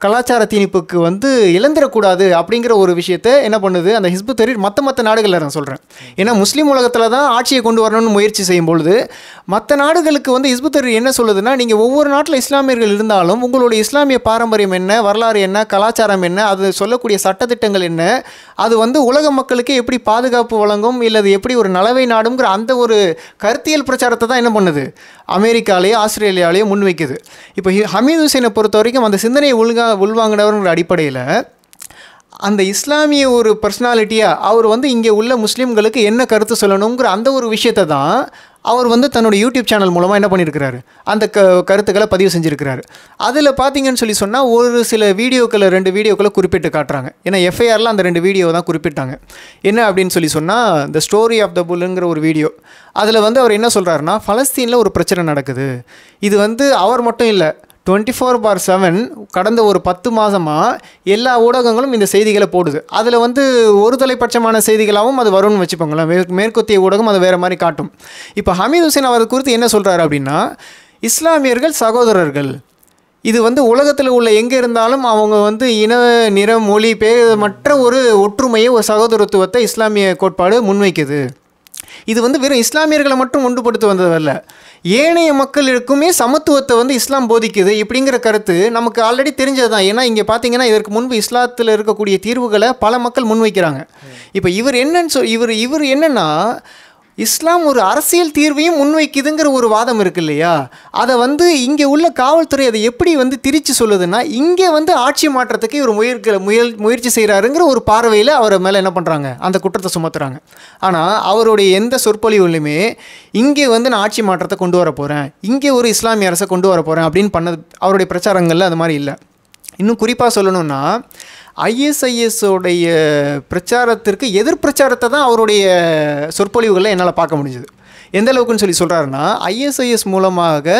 A: கலாச்சார திணிப்புக்கு வந்து இழந்துடக்கூடாது அப்படிங்கிற ஒரு விஷயத்த என்ன பண்ணுது அந்த ஹிஸ்பு தரீர் மற்ற மற்ற நாடுகளில் நான் சொல்கிறேன் ஏன்னா முஸ்லீம் உலகத்தில் தான் ஆட்சியை கொண்டு வரணும்னு முயற்சி செய்யும் பொழுது மற்ற நாடுகளுக்கு வந்து ஹிஸ்பு தரீர் என்ன சொல்லுதுன்னா நீங்கள் ஒவ்வொரு நாட்டில் இஸ்லாமியர்கள் இருந்தாலும் உங்களுடைய இஸ்லாமிய பாரம்பரியம் என்ன வரலாறு என்ன கலாச்சாரம் என்ன அது சொல்லக்கூடிய சட்டத்திட்டங்கள் என்ன அது வந்து உலக மக்களுக்கு எப்படி பாதுகாப்பு வழங்கும் இல்லை எப்படி ஒரு நலவை நாடுங்கிற அந்த ஒரு கருத்தியல் பிரச்சாரத்தை தான் என்ன பண்ணுது அமெரிக்காலேயோ ஆஸ்திரேலியாலேயோ முன்வைக்குது இப்போ ஹமீது ஹுசைனை பொறுத்த வரைக்கும் அந்த சிந்தனையை ஒழுங்காக உள்வாங்கினவருங்கிற அடிப்படையில் அந்த இஸ்லாமிய ஒரு பர்சனாலிட்டியாக அவர் வந்து இங்கே உள்ள முஸ்லீம்களுக்கு என்ன கருத்து சொல்லணுங்கிற அந்த ஒரு விஷயத்தை தான் அவர் வந்து தன்னோட யூடியூப் சேனல் மூலமாக என்ன பண்ணியிருக்கிறாரு அந்த க கருத்துக்களை பதிவு செஞ்சுருக்கிறாரு அதில் பார்த்தீங்கன்னு சொல்லி சொன்னால் ஒரு சில வீடியோக்களை ரெண்டு வீடியோக்களை குறிப்பிட்டு காட்டுறாங்க ஏன்னா எஃப்ஐஆரில் அந்த ரெண்டு வீடியோ தான் குறிப்பிட்டாங்க என்ன அப்படின்னு சொல்லி சொன்னால் இந்த ஸ்டோரி ஆஃப் த புல்லுங்கிற ஒரு வீடியோ அதில் வந்து அவர் என்ன சொல்கிறாருன்னா ஃபலஸ்தீனில் ஒரு பிரச்சனை நடக்குது இது வந்து அவர் மட்டும் இல்லை டுவெண்ட்டி ஃபோர் பார் செவன் கடந்த ஒரு பத்து மாதமாக எல்லா ஊடகங்களும் இந்த செய்திகளை போடுது அதில் வந்து ஒரு தலைப்பட்சமான செய்திகளாகவும் அது வரும்னு வச்சுப்போங்களேன் மே மேற்கத்திய ஊடகம் அது வேறு மாதிரி காட்டும் இப்போ ஹமீத் உசேன் அவர் குறித்து என்ன சொல்கிறாரு அப்படின்னா இஸ்லாமியர்கள் சகோதரர்கள் இது வந்து உலகத்தில் உள்ள எங்கே இருந்தாலும் அவங்க வந்து இன நிற மொழி பே மற்ற ஒரு ஒற்றுமையை ஒரு சகோதரத்துவத்தை இஸ்லாமிய கோட்பாடு முன்வைக்குது இது வந்து வெறும் இஸ்லாமியர்களை மட்டும் ஒன்றுபடுத்த வந்ததல்ல ஏனைய மக்களுக்குமே சமத்துவத்தை வந்து இஸ்லாம் போதிக்குது இப்படிங்கிற கருத்து நமக்கு ஆல்ரெடி தெரிஞ்சது தான் ஏன்னா இங்கே பார்த்தீங்கன்னா இதற்கு முன்பு இஸ்லாத்தில் இருக்கக்கூடிய தீர்வுகளை பல மக்கள் முன்வைக்கிறாங்க இப்போ இவர் என்னன்னு சொல் இவர் இவர் என்னென்னா இஸ்லாம் ஒரு அரசியல் தீர்வையும் முன்வைக்குதுங்கிற ஒரு வாதம் இருக்கு இல்லையா அதை வந்து இங்கே உள்ள காவல்துறை அதை எப்படி வந்து திரிச்சு சொல்லுதுன்னா இங்கே வந்து ஆட்சி மாற்றத்துக்கு இவர் முயற்சி முயல் முயற்சி செய்கிறாருங்கிற ஒரு பார்வையில் அவரை மேலே என்ன பண்ணுறாங்க அந்த குற்றத்தை சுமத்துறாங்க ஆனால் அவருடைய எந்த சொற்பொழிவுலையுமே இங்கே வந்து நான் ஆட்சி மாற்றத்தை கொண்டு வர போகிறேன் இங்கே ஒரு இஸ்லாமிய அரசை கொண்டு வர போகிறேன் அப்படின்னு பண்ணது அவருடைய பிரச்சாரங்களில் அது மாதிரி இல்லை இன்னும் குறிப்பாக சொல்லணும்னா ஐஎஸ்ஐஎஸ்ஸோடைய பிரச்சாரத்திற்கு எதிர்பிரச்சாரத்தை தான் அவருடைய சொற்பொழிவுகளில் என்னால் பார்க்க முடிஞ்சது எந்த அளவுக்குன்னு சொல்லி சொல்கிறாருன்னா ஐஎஸ்ஐஎஸ் மூலமாக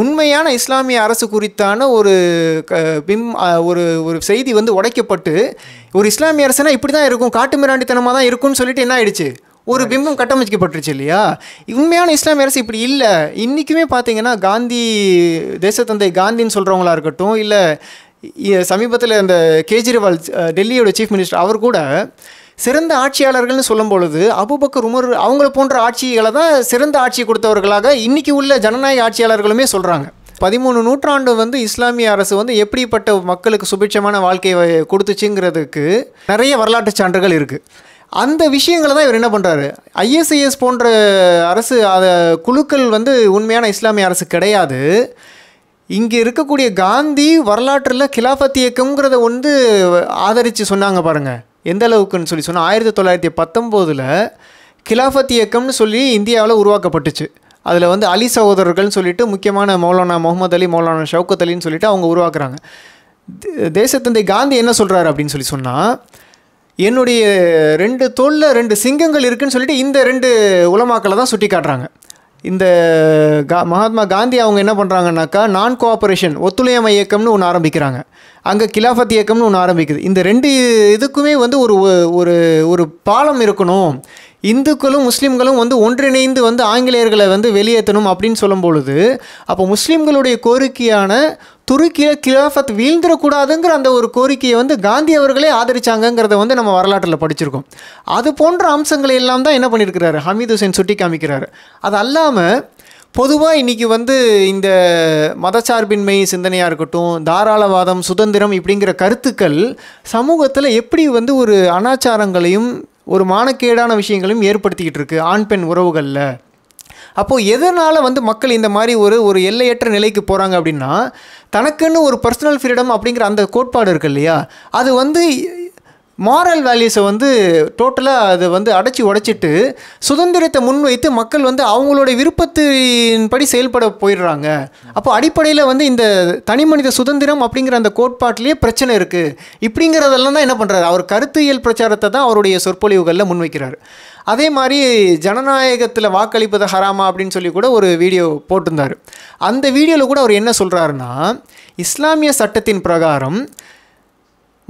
A: உண்மையான இஸ்லாமிய அரசு குறித்தான ஒரு பிம் ஒரு ஒரு செய்தி வந்து உடைக்கப்பட்டு ஒரு இஸ்லாமிய அரசுனா இப்படி தான் இருக்கும் காட்டு மிராண்டித்தனமாக தான் இருக்கும்னு சொல்லிட்டு என்ன ஆயிடுச்சு ஒரு பிம்பம் கட்டமைக்கப்பட்டுருச்சு இல்லையா உண்மையான இஸ்லாமிய அரசு இப்படி இல்லை இன்றைக்குமே பார்த்தீங்கன்னா காந்தி தேசத்தந்தை காந்தின்னு சொல்கிறவங்களா இருக்கட்டும் இல்லை சமீபத்தில் இந்த கேஜ்ரிவால் டெல்லியோட சீஃப் மினிஸ்டர் அவர் கூட சிறந்த ஆட்சியாளர்கள்னு சொல்லும் பொழுது அபுபக்கர் உமர் அவங்கள போன்ற ஆட்சிகளை தான் சிறந்த ஆட்சி கொடுத்தவர்களாக இன்றைக்கி உள்ள ஜனநாயக ஆட்சியாளர்களுமே சொல்கிறாங்க பதிமூணு நூற்றாண்டு வந்து இஸ்லாமிய அரசு வந்து எப்படிப்பட்ட மக்களுக்கு சுபிட்சமான வாழ்க்கையை கொடுத்துச்சுங்கிறதுக்கு நிறைய வரலாற்று சான்றுகள் இருக்குது அந்த விஷயங்களை தான் இவர் என்ன பண்ணுறாரு ஐஎஸ்ஐஎஸ் போன்ற அரசு அதை குழுக்கள் வந்து உண்மையான இஸ்லாமிய அரசு கிடையாது இங்கே இருக்கக்கூடிய காந்தி வரலாற்றில் கிலாஃபத் இயக்கம்ங்கிறத வந்து ஆதரித்து சொன்னாங்க பாருங்கள் எந்த அளவுக்குன்னு சொல்லி சொன்னால் ஆயிரத்தி தொள்ளாயிரத்தி பத்தொம்போதில் கிலாஃபத் இயக்கம்னு சொல்லி இந்தியாவில் உருவாக்கப்பட்டுச்சு அதில் வந்து அலி சகோதரர்கள்னு சொல்லிட்டு முக்கியமான மௌலானா முகமது அலி மௌலானா ஷவுகத் அலின்னு சொல்லிட்டு அவங்க உருவாக்குறாங்க தேசத்தந்தை காந்தி என்ன சொல்கிறாரு அப்படின்னு சொல்லி சொன்னால் என்னுடைய ரெண்டு தோளில் ரெண்டு சிங்கங்கள் இருக்குதுன்னு சொல்லிட்டு இந்த ரெண்டு உலமாக்களை தான் சுட்டி காட்டுறாங்க இந்த கா மகாத்மா காந்தி அவங்க என்ன பண்ணுறாங்கன்னாக்கா நான் கோஆப்ரேஷன் ஒத்துழையாமை இயக்கம்னு ஒன்று ஆரம்பிக்கிறாங்க அங்கே கிலாஃபத் இயக்கம்னு ஒன்று ஆரம்பிக்குது இந்த ரெண்டு இதுக்குமே வந்து ஒரு ஒரு ஒரு பாலம் இருக்கணும் இந்துக்களும் முஸ்லீம்களும் வந்து ஒன்றிணைந்து வந்து ஆங்கிலேயர்களை வந்து வெளியேற்றணும் அப்படின்னு சொல்லும் பொழுது அப்போ முஸ்லீம்களுடைய கோரிக்கையான துருக்கியில் கிலாஃபத் வீழ்ந்துடக்கூடாதுங்கிற அந்த ஒரு கோரிக்கையை வந்து காந்தி அவர்களே ஆதரிச்சாங்கிறத வந்து நம்ம வரலாற்றில் படிச்சிருக்கோம் அது போன்ற அம்சங்களை எல்லாம் தான் என்ன பண்ணியிருக்கிறாரு ஹமீத் ஹுசைன் சுட்டி காமிக்கிறாரு அது அல்லாமல் பொதுவாக இன்றைக்கி வந்து இந்த மதச்சார்பின்மை சிந்தனையாக இருக்கட்டும் தாராளவாதம் சுதந்திரம் இப்படிங்கிற கருத்துக்கள் சமூகத்தில் எப்படி வந்து ஒரு அனாச்சாரங்களையும் ஒரு மானக்கேடான விஷயங்களையும் ஏற்படுத்திக்கிட்டு இருக்குது ஆண் பெண் உறவுகளில் அப்போது எதனால் வந்து மக்கள் இந்த மாதிரி ஒரு ஒரு எல்லையற்ற நிலைக்கு போகிறாங்க அப்படின்னா தனக்குன்னு ஒரு பர்சனல் ஃப்ரீடம் அப்படிங்கிற அந்த கோட்பாடு இருக்கு இல்லையா அது வந்து மாரல் வேல்யூஸை வந்து டோட்டலாக அதை வந்து அடைச்சி உடைச்சிட்டு சுதந்திரத்தை முன்வைத்து மக்கள் வந்து அவங்களோட விருப்பத்தின்படி செயல்பட போயிடுறாங்க அப்போ அடிப்படையில் வந்து இந்த தனி மனித சுதந்திரம் அப்படிங்கிற அந்த கோட்பாட்டிலேயே பிரச்சனை இருக்குது இப்படிங்கிறதெல்லாம் தான் என்ன பண்ணுறாரு அவர் கருத்தியல் பிரச்சாரத்தை தான் அவருடைய சொற்பொழிவுகளில் முன்வைக்கிறார் அதே மாதிரி ஜனநாயகத்தில் வாக்களிப்பது ஹராமா அப்படின்னு சொல்லி கூட ஒரு வீடியோ போட்டிருந்தார் அந்த வீடியோவில் கூட அவர் என்ன சொல்கிறாருன்னா இஸ்லாமிய சட்டத்தின் பிரகாரம்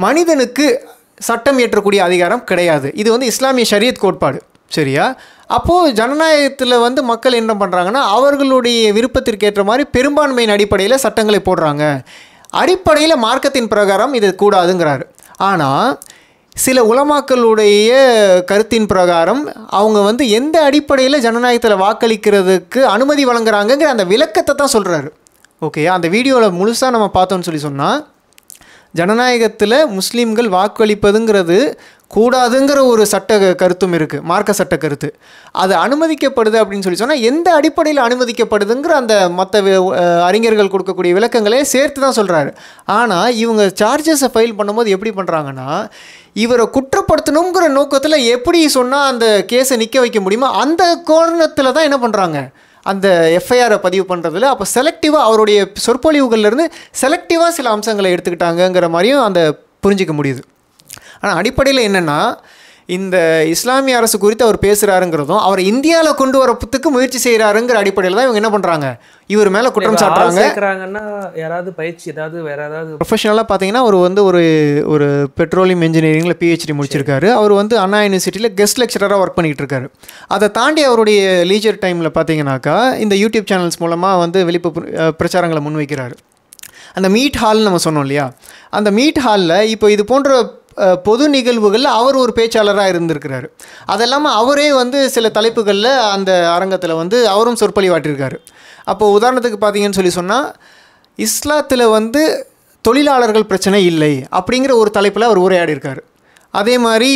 A: மனிதனுக்கு சட்டம் இயற்றக்கூடிய அதிகாரம் கிடையாது இது வந்து இஸ்லாமிய ஷரியத் கோட்பாடு சரியா அப்போது ஜனநாயகத்தில் வந்து மக்கள் என்ன பண்ணுறாங்கன்னா அவர்களுடைய விருப்பத்திற்கேற்ற மாதிரி பெரும்பான்மையின் அடிப்படையில் சட்டங்களை போடுறாங்க அடிப்படையில் மார்க்கத்தின் பிரகாரம் இது கூடாதுங்கிறாரு ஆனால் சில உலமாக்களுடைய கருத்தின் பிரகாரம் அவங்க வந்து எந்த அடிப்படையில் ஜனநாயகத்தில் வாக்களிக்கிறதுக்கு அனுமதி வழங்குறாங்கங்கிற அந்த விளக்கத்தை தான் சொல்கிறாரு ஓகே அந்த வீடியோவில் முழுசாக நம்ம பார்த்தோன்னு சொல்லி சொன்னால் ஜனநாயகத்தில் முஸ்லீம்கள் வாக்களிப்பதுங்கிறது கூடாதுங்கிற ஒரு சட்ட கருத்தும் இருக்குது மார்க்க சட்ட கருத்து அது அனுமதிக்கப்படுது அப்படின்னு சொல்லி சொன்னால் எந்த அடிப்படையில் அனுமதிக்கப்படுதுங்கிற அந்த மற்ற அறிஞர்கள் கொடுக்கக்கூடிய விளக்கங்களே சேர்த்து தான் சொல்கிறாரு ஆனால் இவங்க சார்ஜஸை ஃபைல் பண்ணும்போது எப்படி பண்ணுறாங்கன்னா இவரை குற்றப்படுத்தணுங்கிற நோக்கத்தில் எப்படி சொன்னால் அந்த கேஸை நிற்க வைக்க முடியுமோ அந்த கோணத்தில் தான் என்ன பண்ணுறாங்க அந்த எஃப்ஐஆரை பதிவு பண்ணுறதுல அப்போ செலக்டிவாக அவருடைய சொற்பொழிவுகள்லேருந்து செலக்டிவாக சில அம்சங்களை எடுத்துக்கிட்டாங்கங்கிற மாதிரியும் அந்த புரிஞ்சிக்க முடியுது ஆனால் அடிப்படையில் என்னென்னா இந்த இஸ்லாமிய அரசு குறித்து அவர் பேசுகிறாருங்கிறதும் அவர் இந்தியாவில் கொண்டு வரத்துக்கு முயற்சி செய்கிறாருங்கிற அடிப்படையில் தான் இவங்க என்ன பண்ணுறாங்க இவர் மேலே குற்றம் சாட்டுறாங்க
C: யாராவது பயிற்சி ஏதாவது வேற ஏதாவது
A: ப்ரொஃபஷனலாக பார்த்தீங்கன்னா அவர் வந்து ஒரு ஒரு பெட்ரோலியம் இன்ஜினியரிங்கில் பிஹெச்டி முடிச்சிருக்காரு அவர் வந்து அண்ணா யூனிவர்சிட்டியில் கெஸ்ட் லெக்சராக ஒர்க் பண்ணிகிட்டு இருக்காரு அதை தாண்டி அவருடைய லீஜர் டைமில் பார்த்தீங்கனாக்கா இந்த யூடியூப் சேனல்ஸ் மூலமாக வந்து வெளிப்பு பிரச்சாரங்களை முன்வைக்கிறார் அந்த மீட் ஹால்னு நம்ம சொன்னோம் இல்லையா அந்த மீட் ஹாலில் இப்போ இது போன்ற பொது நிகழ்வுகளில் அவர் ஒரு பேச்சாளராக இருந்திருக்கிறாரு அதெல்லாமல் அவரே வந்து சில தலைப்புகளில் அந்த அரங்கத்தில் வந்து அவரும் சொற்பொழிவாட்டிருக்காரு அப்போது உதாரணத்துக்கு பார்த்தீங்கன்னு சொல்லி சொன்னால் இஸ்லாத்தில் வந்து தொழிலாளர்கள் பிரச்சனை இல்லை அப்படிங்கிற ஒரு தலைப்பில் அவர் இருக்கார் அதே மாதிரி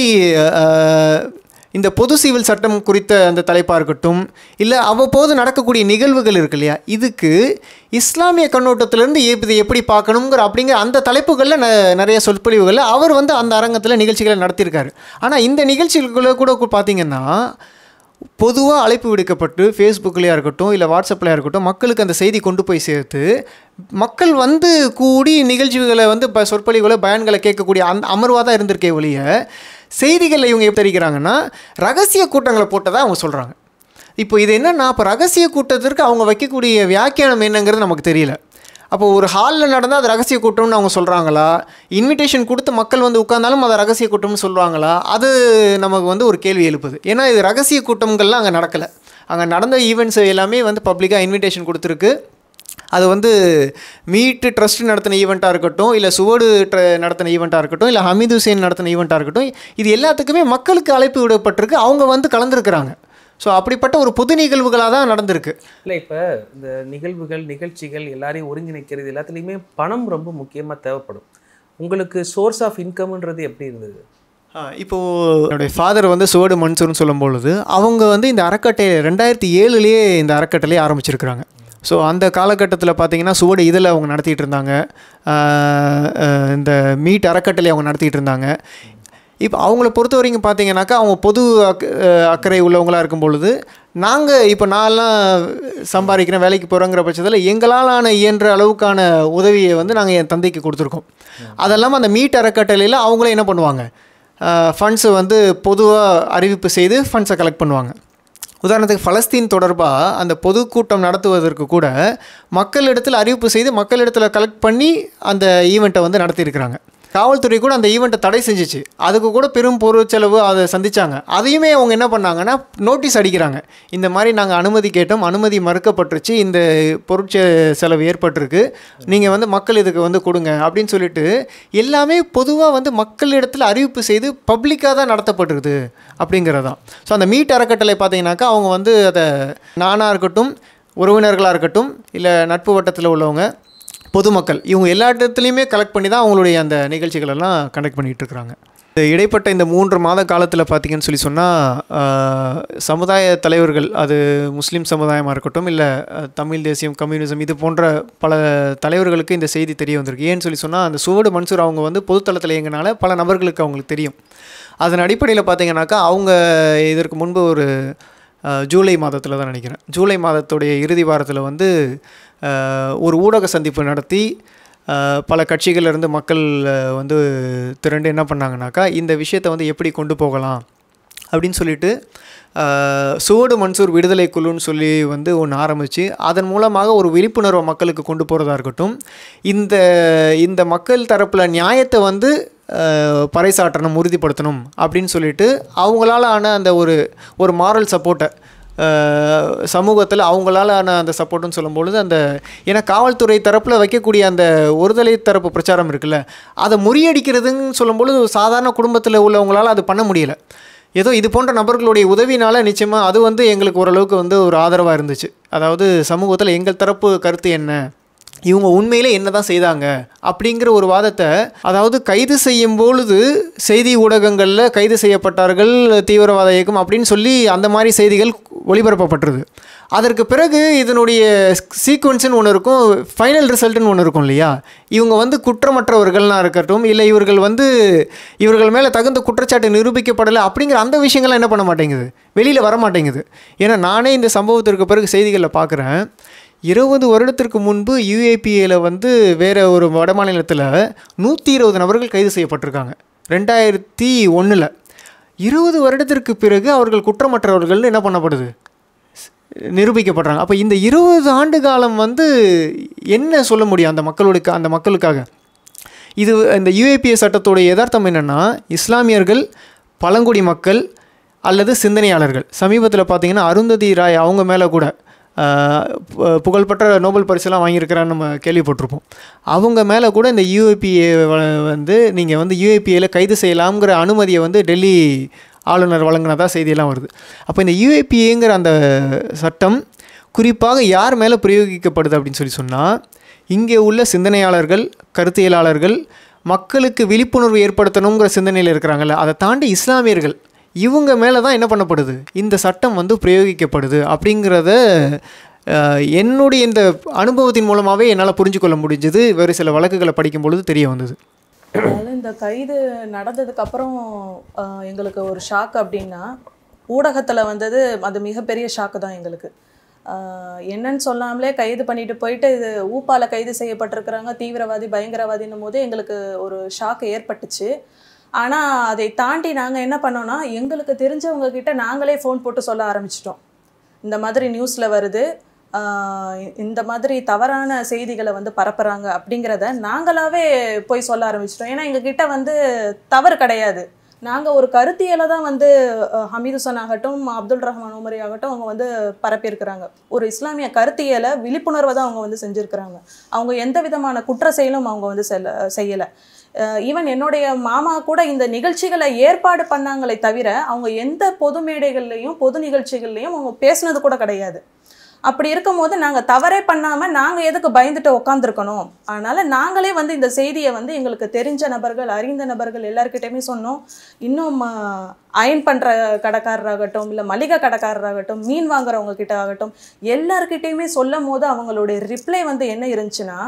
A: இந்த பொது சிவில் சட்டம் குறித்த அந்த தலைப்பாக இருக்கட்டும் இல்லை அவ்வப்போது நடக்கக்கூடிய நிகழ்வுகள் இருக்கு இல்லையா இதுக்கு இஸ்லாமிய கண்ணோட்டத்திலேருந்து இதை எப்படி பார்க்கணுங்கிற அப்படிங்கிற அந்த தலைப்புகளில் ந நிறைய சொற்பொழிவுகளில் அவர் வந்து அந்த அரங்கத்தில் நிகழ்ச்சிகளை நடத்தியிருக்காரு ஆனால் இந்த நிகழ்ச்சிகளை கூட பார்த்திங்கன்னா பொதுவாக அழைப்பு விடுக்கப்பட்டு ஃபேஸ்புக்லேயா இருக்கட்டும் இல்லை வாட்ஸ்அப்லையா இருக்கட்டும் மக்களுக்கு அந்த செய்தி கொண்டு போய் சேர்த்து மக்கள் வந்து கூடி நிகழ்ச்சிகளை வந்து இப்போ சொற்பொழிவுகளை பயன்களை கேட்கக்கூடிய அந் அமர்வாக தான் இருந்திருக்கே ஒழிய செய்திகளில் இவங்க எப்படி தெரிவிக்கிறாங்கன்னா ரகசிய கூட்டங்களை போட்டதாக அவங்க சொல்கிறாங்க இப்போ இது என்னென்னா இப்போ ரகசிய கூட்டத்திற்கு அவங்க வைக்கக்கூடிய வியாக்கியானம் என்னங்கிறது நமக்கு தெரியல அப்போ ஒரு ஹாலில் நடந்தால் அது ரகசிய கூட்டம்னு அவங்க சொல்கிறாங்களா இன்விடேஷன் கொடுத்து மக்கள் வந்து உட்காந்தாலும் அதை ரகசிய கூட்டம்னு சொல்லுவாங்களா அது நமக்கு வந்து ஒரு கேள்வி எழுப்புது ஏன்னா இது ரகசிய கூட்டங்கள்லாம் அங்கே நடக்கலை அங்கே நடந்த ஈவெண்ட்ஸ் எல்லாமே வந்து பப்ளிக்காக இன்விடேஷன் கொடுத்துருக்கு அது வந்து மீட்டு ட்ரஸ்ட் நடத்தின ஈவெண்ட்டாக இருக்கட்டும் இல்லை சுவடு நடத்தின ஈவெண்ட்டாக இருக்கட்டும் இல்லை ஹமீது ஹுசேன் நடத்தின ஈவெண்ட்டாக இருக்கட்டும் இது எல்லாத்துக்குமே மக்களுக்கு அழைப்பு விடப்பட்டிருக்கு அவங்க வந்து கலந்துருக்கிறாங்க ஸோ அப்படிப்பட்ட ஒரு பொது நிகழ்வுகளாக தான் நடந்திருக்கு
C: இல்லை இப்போ இந்த நிகழ்வுகள் நிகழ்ச்சிகள் எல்லாரையும் ஒருங்கிணைக்கிறது எல்லாத்துலேயுமே பணம் ரொம்ப முக்கியமாக தேவைப்படும் உங்களுக்கு சோர்ஸ் ஆஃப் இன்கம்ன்றது எப்படி இருந்தது
A: இப்போது என்னுடைய ஃபாதர் வந்து சுவடு மன்சூர்னு சொல்லும் பொழுது அவங்க வந்து இந்த அறக்கட்டையை ரெண்டாயிரத்தி ஏழுலேயே இந்த அறக்கட்டளையே ஆரம்பிச்சிருக்கிறாங்க ஸோ அந்த காலகட்டத்தில் பார்த்திங்கன்னா சுவடு இதில் அவங்க நடத்திட்டு இருந்தாங்க இந்த மீட் அறக்கட்டளை அவங்க நடத்திட்டு இருந்தாங்க இப்போ அவங்கள பொறுத்த வரைக்கும் பார்த்தீங்கன்னாக்கா அவங்க பொது அக் அக்கறை உள்ளவங்களாக இருக்கும் பொழுது நாங்கள் இப்போ நான்லாம் சம்பாதிக்கிறேன் வேலைக்கு போகிறோங்கிற பட்சத்தில் எங்களாலான இயன்ற அளவுக்கான உதவியை வந்து நாங்கள் என் தந்தைக்கு கொடுத்துருக்கோம் அதெல்லாம் அந்த மீட் அறக்கட்டளையில் அவங்களே என்ன பண்ணுவாங்க ஃபண்ட்ஸை வந்து பொதுவாக அறிவிப்பு செய்து ஃபண்ட்ஸை கலெக்ட் பண்ணுவாங்க உதாரணத்துக்கு ஃபலஸ்தீன் தொடர்பாக அந்த பொதுக்கூட்டம் நடத்துவதற்கு கூட மக்களிடத்தில் அறிவிப்பு செய்து மக்களிடத்தில் கலெக்ட் பண்ணி அந்த ஈவெண்ட்டை வந்து நடத்தியிருக்கிறாங்க காவல்துறை கூட அந்த ஈவெண்ட்டை தடை செஞ்சிச்சு அதுக்கு கூட பெரும் பொருட்செலவு அதை சந்தித்தாங்க அதையுமே அவங்க என்ன பண்ணாங்கன்னா நோட்டீஸ் அடிக்கிறாங்க இந்த மாதிரி நாங்கள் அனுமதி கேட்டோம் அனுமதி மறுக்கப்பட்டுருச்சு இந்த பொருட்ச செலவு ஏற்பட்டிருக்கு நீங்கள் வந்து மக்கள் இதுக்கு வந்து கொடுங்க அப்படின்னு சொல்லிட்டு எல்லாமே பொதுவாக வந்து மக்களிடத்தில் அறிவிப்பு செய்து பப்ளிக்காக தான் நடத்தப்பட்டிருக்குது அப்படிங்கிறதான் ஸோ அந்த மீட் அறக்கட்டளை பார்த்தீங்கன்னாக்கா அவங்க வந்து அதை நானாக இருக்கட்டும் உறவினர்களாக இருக்கட்டும் இல்லை நட்பு வட்டத்தில் உள்ளவங்க பொதுமக்கள் இவங்க எல்லா இடத்துலையுமே கலெக்ட் பண்ணி தான் அவங்களுடைய அந்த நிகழ்ச்சிகளெல்லாம் கண்டக்ட் பண்ணிகிட்டு இருக்கிறாங்க இந்த இடைப்பட்ட இந்த மூன்று மாத காலத்தில் பார்த்திங்கன்னு சொல்லி சொன்னால் சமுதாய தலைவர்கள் அது முஸ்லீம் சமுதாயமாக இருக்கட்டும் இல்லை தமிழ் தேசியம் கம்யூனிசம் இது போன்ற பல தலைவர்களுக்கு இந்த செய்தி தெரிய வந்திருக்கு ஏன்னு சொல்லி சொன்னால் அந்த சுவடு மன்சூர் அவங்க வந்து பொதுத்தளத்தில் இயங்கினால பல நபர்களுக்கு அவங்களுக்கு தெரியும் அதன் அடிப்படையில் பார்த்திங்கனாக்கா அவங்க இதற்கு முன்பு ஒரு ஜூலை மாதத்தில் தான் நினைக்கிறேன் ஜூலை மாதத்துடைய இறுதி வாரத்தில் வந்து ஒரு ஊடக சந்திப்பு நடத்தி பல கட்சிகளிலிருந்து மக்கள் வந்து திரண்டு என்ன பண்ணாங்கனாக்கா இந்த விஷயத்தை வந்து எப்படி கொண்டு போகலாம் அப்படின்னு சொல்லிட்டு சுவடு மன்சூர் விடுதலை குழுன்னு சொல்லி வந்து ஒன்று ஆரம்பித்து அதன் மூலமாக ஒரு விழிப்புணர்வை மக்களுக்கு கொண்டு போகிறதா இருக்கட்டும் இந்த இந்த மக்கள் தரப்பில் நியாயத்தை வந்து பறைசாற்றணும் உறுதிப்படுத்தணும் அப்படின்னு சொல்லிட்டு அவங்களால ஆன அந்த ஒரு ஒரு மாரல் சப்போர்ட்டை சமூகத்தில் ஆன அந்த சப்போர்ட்டுன்னு சொல்லும்பொழுது அந்த ஏன்னா காவல்துறை தரப்பில் வைக்கக்கூடிய அந்த ஒருதலை தரப்பு பிரச்சாரம் இருக்குல்ல அதை முறியடிக்கிறதுன்னு சொல்லும்பொழுது சாதாரண குடும்பத்தில் உள்ளவங்களால் அது பண்ண முடியலை ஏதோ இது போன்ற நபர்களுடைய உதவினால் நிச்சயமாக அது வந்து எங்களுக்கு ஓரளவுக்கு வந்து ஒரு ஆதரவாக இருந்துச்சு அதாவது சமூகத்தில் எங்கள் தரப்பு கருத்து என்ன இவங்க உண்மையிலே என்ன தான் செய்தாங்க அப்படிங்கிற ஒரு வாதத்தை அதாவது கைது செய்யும் பொழுது செய்தி ஊடகங்களில் கைது செய்யப்பட்டார்கள் தீவிரவாத இயக்கம் அப்படின்னு சொல்லி அந்த மாதிரி செய்திகள் ஒளிபரப்பப்பட்டுருது அதற்கு பிறகு இதனுடைய சீக்வன்ஸுன்னு ஒன்று இருக்கும் ஃபைனல் ரிசல்ட்டுன்னு ஒன்று இருக்கும் இல்லையா இவங்க வந்து குற்றமற்றவர்கள்லாம் இருக்கட்டும் இல்லை இவர்கள் வந்து இவர்கள் மேலே தகுந்த குற்றச்சாட்டு நிரூபிக்கப்படலை அப்படிங்கிற அந்த விஷயங்கள்லாம் என்ன பண்ண மாட்டேங்குது வெளியில் வர மாட்டேங்குது ஏன்னா நானே இந்த சம்பவத்திற்கு பிறகு செய்திகளில் பார்க்குறேன் இருபது வருடத்திற்கு முன்பு யூஏபிஏல வந்து வேறு ஒரு வடமாநிலத்தில் நூற்றி இருபது நபர்கள் கைது செய்யப்பட்டிருக்காங்க ரெண்டாயிரத்தி ஒன்றில் இருபது வருடத்திற்கு பிறகு அவர்கள் குற்றமற்றவர்கள் என்ன பண்ணப்படுது நிரூபிக்கப்படுறாங்க அப்போ இந்த இருபது ஆண்டு காலம் வந்து என்ன சொல்ல முடியும் அந்த மக்களுக்கு அந்த மக்களுக்காக இது இந்த யூஏபிஏ சட்டத்துடைய யதார்த்தம் என்னென்னா இஸ்லாமியர்கள் பழங்குடி மக்கள் அல்லது சிந்தனையாளர்கள் சமீபத்தில் பார்த்திங்கன்னா அருந்ததி ராய் அவங்க மேலே கூட புகழ்பெற்ற நோபல் பரிசுலாம் வாங்கியிருக்கிறான்னு நம்ம கேள்விப்பட்டிருப்போம் அவங்க மேலே கூட இந்த யூஏபிஏ வந்து நீங்கள் வந்து யூஏபிஏல கைது செய்யலாம்ங்கிற அனுமதியை வந்து டெல்லி ஆளுநர் வழங்கினதாக செய்தியெல்லாம் வருது அப்போ இந்த யூஏபிஏங்கிற அந்த சட்டம் குறிப்பாக யார் மேலே பிரயோகிக்கப்படுது அப்படின்னு சொல்லி சொன்னால் இங்கே உள்ள சிந்தனையாளர்கள் கருத்தியலாளர்கள் மக்களுக்கு விழிப்புணர்வு ஏற்படுத்தணுங்கிற சிந்தனையில் இருக்கிறாங்கல்ல அதை தாண்டி இஸ்லாமியர்கள் இவங்க மேலே தான் என்ன பண்ணப்படுது இந்த சட்டம் வந்து பிரயோகிக்கப்படுது அப்படிங்கிறத என்னுடைய இந்த அனுபவத்தின் மூலமாகவே என்னால் புரிஞ்சுக்கொள்ள முடிஞ்சது வேறு சில வழக்குகளை படிக்கும் பொழுது தெரிய வந்தது
D: அதனால் இந்த கைது நடந்ததுக்கப்புறம் எங்களுக்கு ஒரு ஷாக் அப்படின்னா ஊடகத்தில் வந்தது அது மிகப்பெரிய ஷாக்கு தான் எங்களுக்கு என்னன்னு சொல்லாமலே கைது பண்ணிட்டு போயிட்டு இது ஊப்பால கைது செய்யப்பட்டிருக்கிறாங்க தீவிரவாதி பயங்கரவாதின்னும் போது எங்களுக்கு ஒரு ஷாக்கு ஏற்பட்டுச்சு ஆனால் அதை தாண்டி நாங்கள் என்ன பண்ணோன்னா எங்களுக்கு தெரிஞ்சவங்க கிட்ட நாங்களே ஃபோன் போட்டு சொல்ல ஆரம்பிச்சிட்டோம் இந்த மாதிரி நியூஸில் வருது இந்த மாதிரி தவறான செய்திகளை வந்து பரப்புகிறாங்க அப்படிங்கிறத நாங்களாவே போய் சொல்ல ஆரம்பிச்சிட்டோம் ஏன்னா எங்ககிட்ட வந்து தவறு கிடையாது நாங்கள் ஒரு கருத்தியலை தான் வந்து ஹமீது ஆகட்டும் அப்துல் ரஹ்மான் உமரி ஆகட்டும் அவங்க வந்து பரப்பியிருக்கிறாங்க ஒரு இஸ்லாமிய கருத்தியலை விழிப்புணர்வை தான் அவங்க வந்து செஞ்சுருக்கிறாங்க அவங்க எந்த விதமான குற்ற செயலும் அவங்க வந்து செல்ல செய்யலை ஈவன் என்னுடைய மாமா கூட இந்த நிகழ்ச்சிகளை ஏற்பாடு பண்ணாங்களே தவிர அவங்க எந்த பொது மேடைகள்லையும் பொது நிகழ்ச்சிகள்லையும் அவங்க பேசினது கூட கிடையாது அப்படி இருக்கும்போது நாங்கள் தவறே பண்ணாமல் நாங்கள் எதுக்கு பயந்துட்டு உட்காந்துருக்கணும் அதனால் நாங்களே வந்து இந்த செய்தியை வந்து எங்களுக்கு தெரிஞ்ச நபர்கள் அறிந்த நபர்கள் எல்லாருக்கிட்டையுமே சொன்னோம் இன்னும் அயன் பண்ணுற கடைக்காரராகட்டும் இல்லை மளிகை கடைக்காரராகட்டும் மீன் வாங்குறவங்க கிட்ட ஆகட்டும் எல்லாருக்கிட்டையுமே சொல்லும் போது அவங்களுடைய ரிப்ளை வந்து என்ன இருந்துச்சுன்னா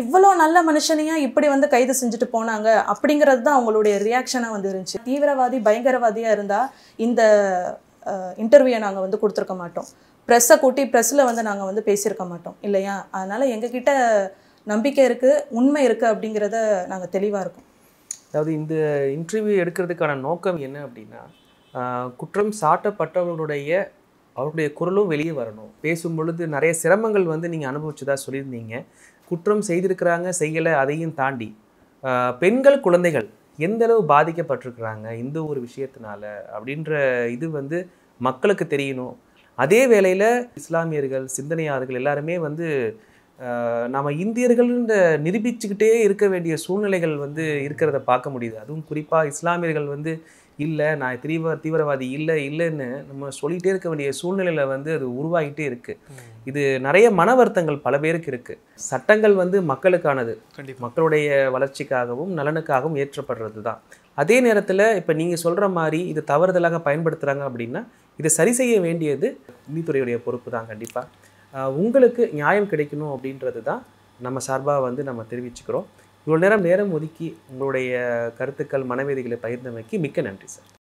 D: இவ்வளோ நல்ல மனுஷனையும் இப்படி வந்து கைது செஞ்சுட்டு போனாங்க அப்படிங்கிறது தான் அவங்களுடைய ரியாக்ஷனாக வந்து இருந்துச்சு தீவிரவாதி பயங்கரவாதியாக இருந்தால் இந்த இன்டர்வியூ நாங்கள் வந்து கொடுத்துருக்க மாட்டோம் ப்ரெஸ்ஸை கூட்டி ப்ரெஸ்ஸில் வந்து நாங்கள் வந்து பேசியிருக்க மாட்டோம் இல்லையா அதனால் எங்ககிட்ட நம்பிக்கை இருக்குது உண்மை இருக்குது அப்படிங்கிறத நாங்கள் தெளிவாக இருக்கோம்
C: அதாவது இந்த இன்டர்வியூ எடுக்கிறதுக்கான நோக்கம் என்ன அப்படின்னா குற்றம் சாட்டப்பட்டவர்களுடைய அவருடைய குரலும் வெளியே வரணும் பேசும் பொழுது நிறைய சிரமங்கள் வந்து நீங்கள் அனுபவிச்சதாக சொல்லியிருந்தீங்க குற்றம் செய்திருக்கிறாங்க செய்யலை அதையும் தாண்டி பெண்கள் குழந்தைகள் எந்த அளவு பாதிக்கப்பட்டிருக்கிறாங்க இந்த ஒரு விஷயத்தினால அப்படின்ற இது வந்து மக்களுக்கு தெரியணும் அதே வேளையில் இஸ்லாமியர்கள் சிந்தனையாளர்கள் எல்லாருமே வந்து நம்ம இந்தியர்கள் நிரூபிச்சுக்கிட்டே இருக்க வேண்டிய சூழ்நிலைகள் வந்து இருக்கிறத பார்க்க முடியுது அதுவும் குறிப்பாக இஸ்லாமியர்கள் வந்து இல்லை நான் தீவ தீவிரவாதி இல்லை இல்லைன்னு நம்ம சொல்லிகிட்டே இருக்க வேண்டிய சூழ்நிலையில் வந்து அது உருவாகிட்டே இருக்குது இது நிறைய மன வருத்தங்கள் பல பேருக்கு இருக்குது சட்டங்கள் வந்து மக்களுக்கானது மக்களுடைய வளர்ச்சிக்காகவும் நலனுக்காகவும் ஏற்றப்படுறது தான் அதே நேரத்தில் இப்போ நீங்கள் சொல்கிற மாதிரி இது தவறுதலாக பயன்படுத்துகிறாங்க அப்படின்னா இதை சரி செய்ய வேண்டியது நீதித்துறையுடைய பொறுப்பு தான் கண்டிப்பாக உங்களுக்கு நியாயம் கிடைக்கணும் அப்படின்றது தான் நம்ம சார்பாக வந்து நம்ம தெரிவிச்சுக்கிறோம் இவ்வளோ நேரம் நேரம் ஒதுக்கி உங்களுடைய கருத்துக்கள் மனவேதிகளை பகிர்ந்தமைக்கு மிக்க நன்றி சார்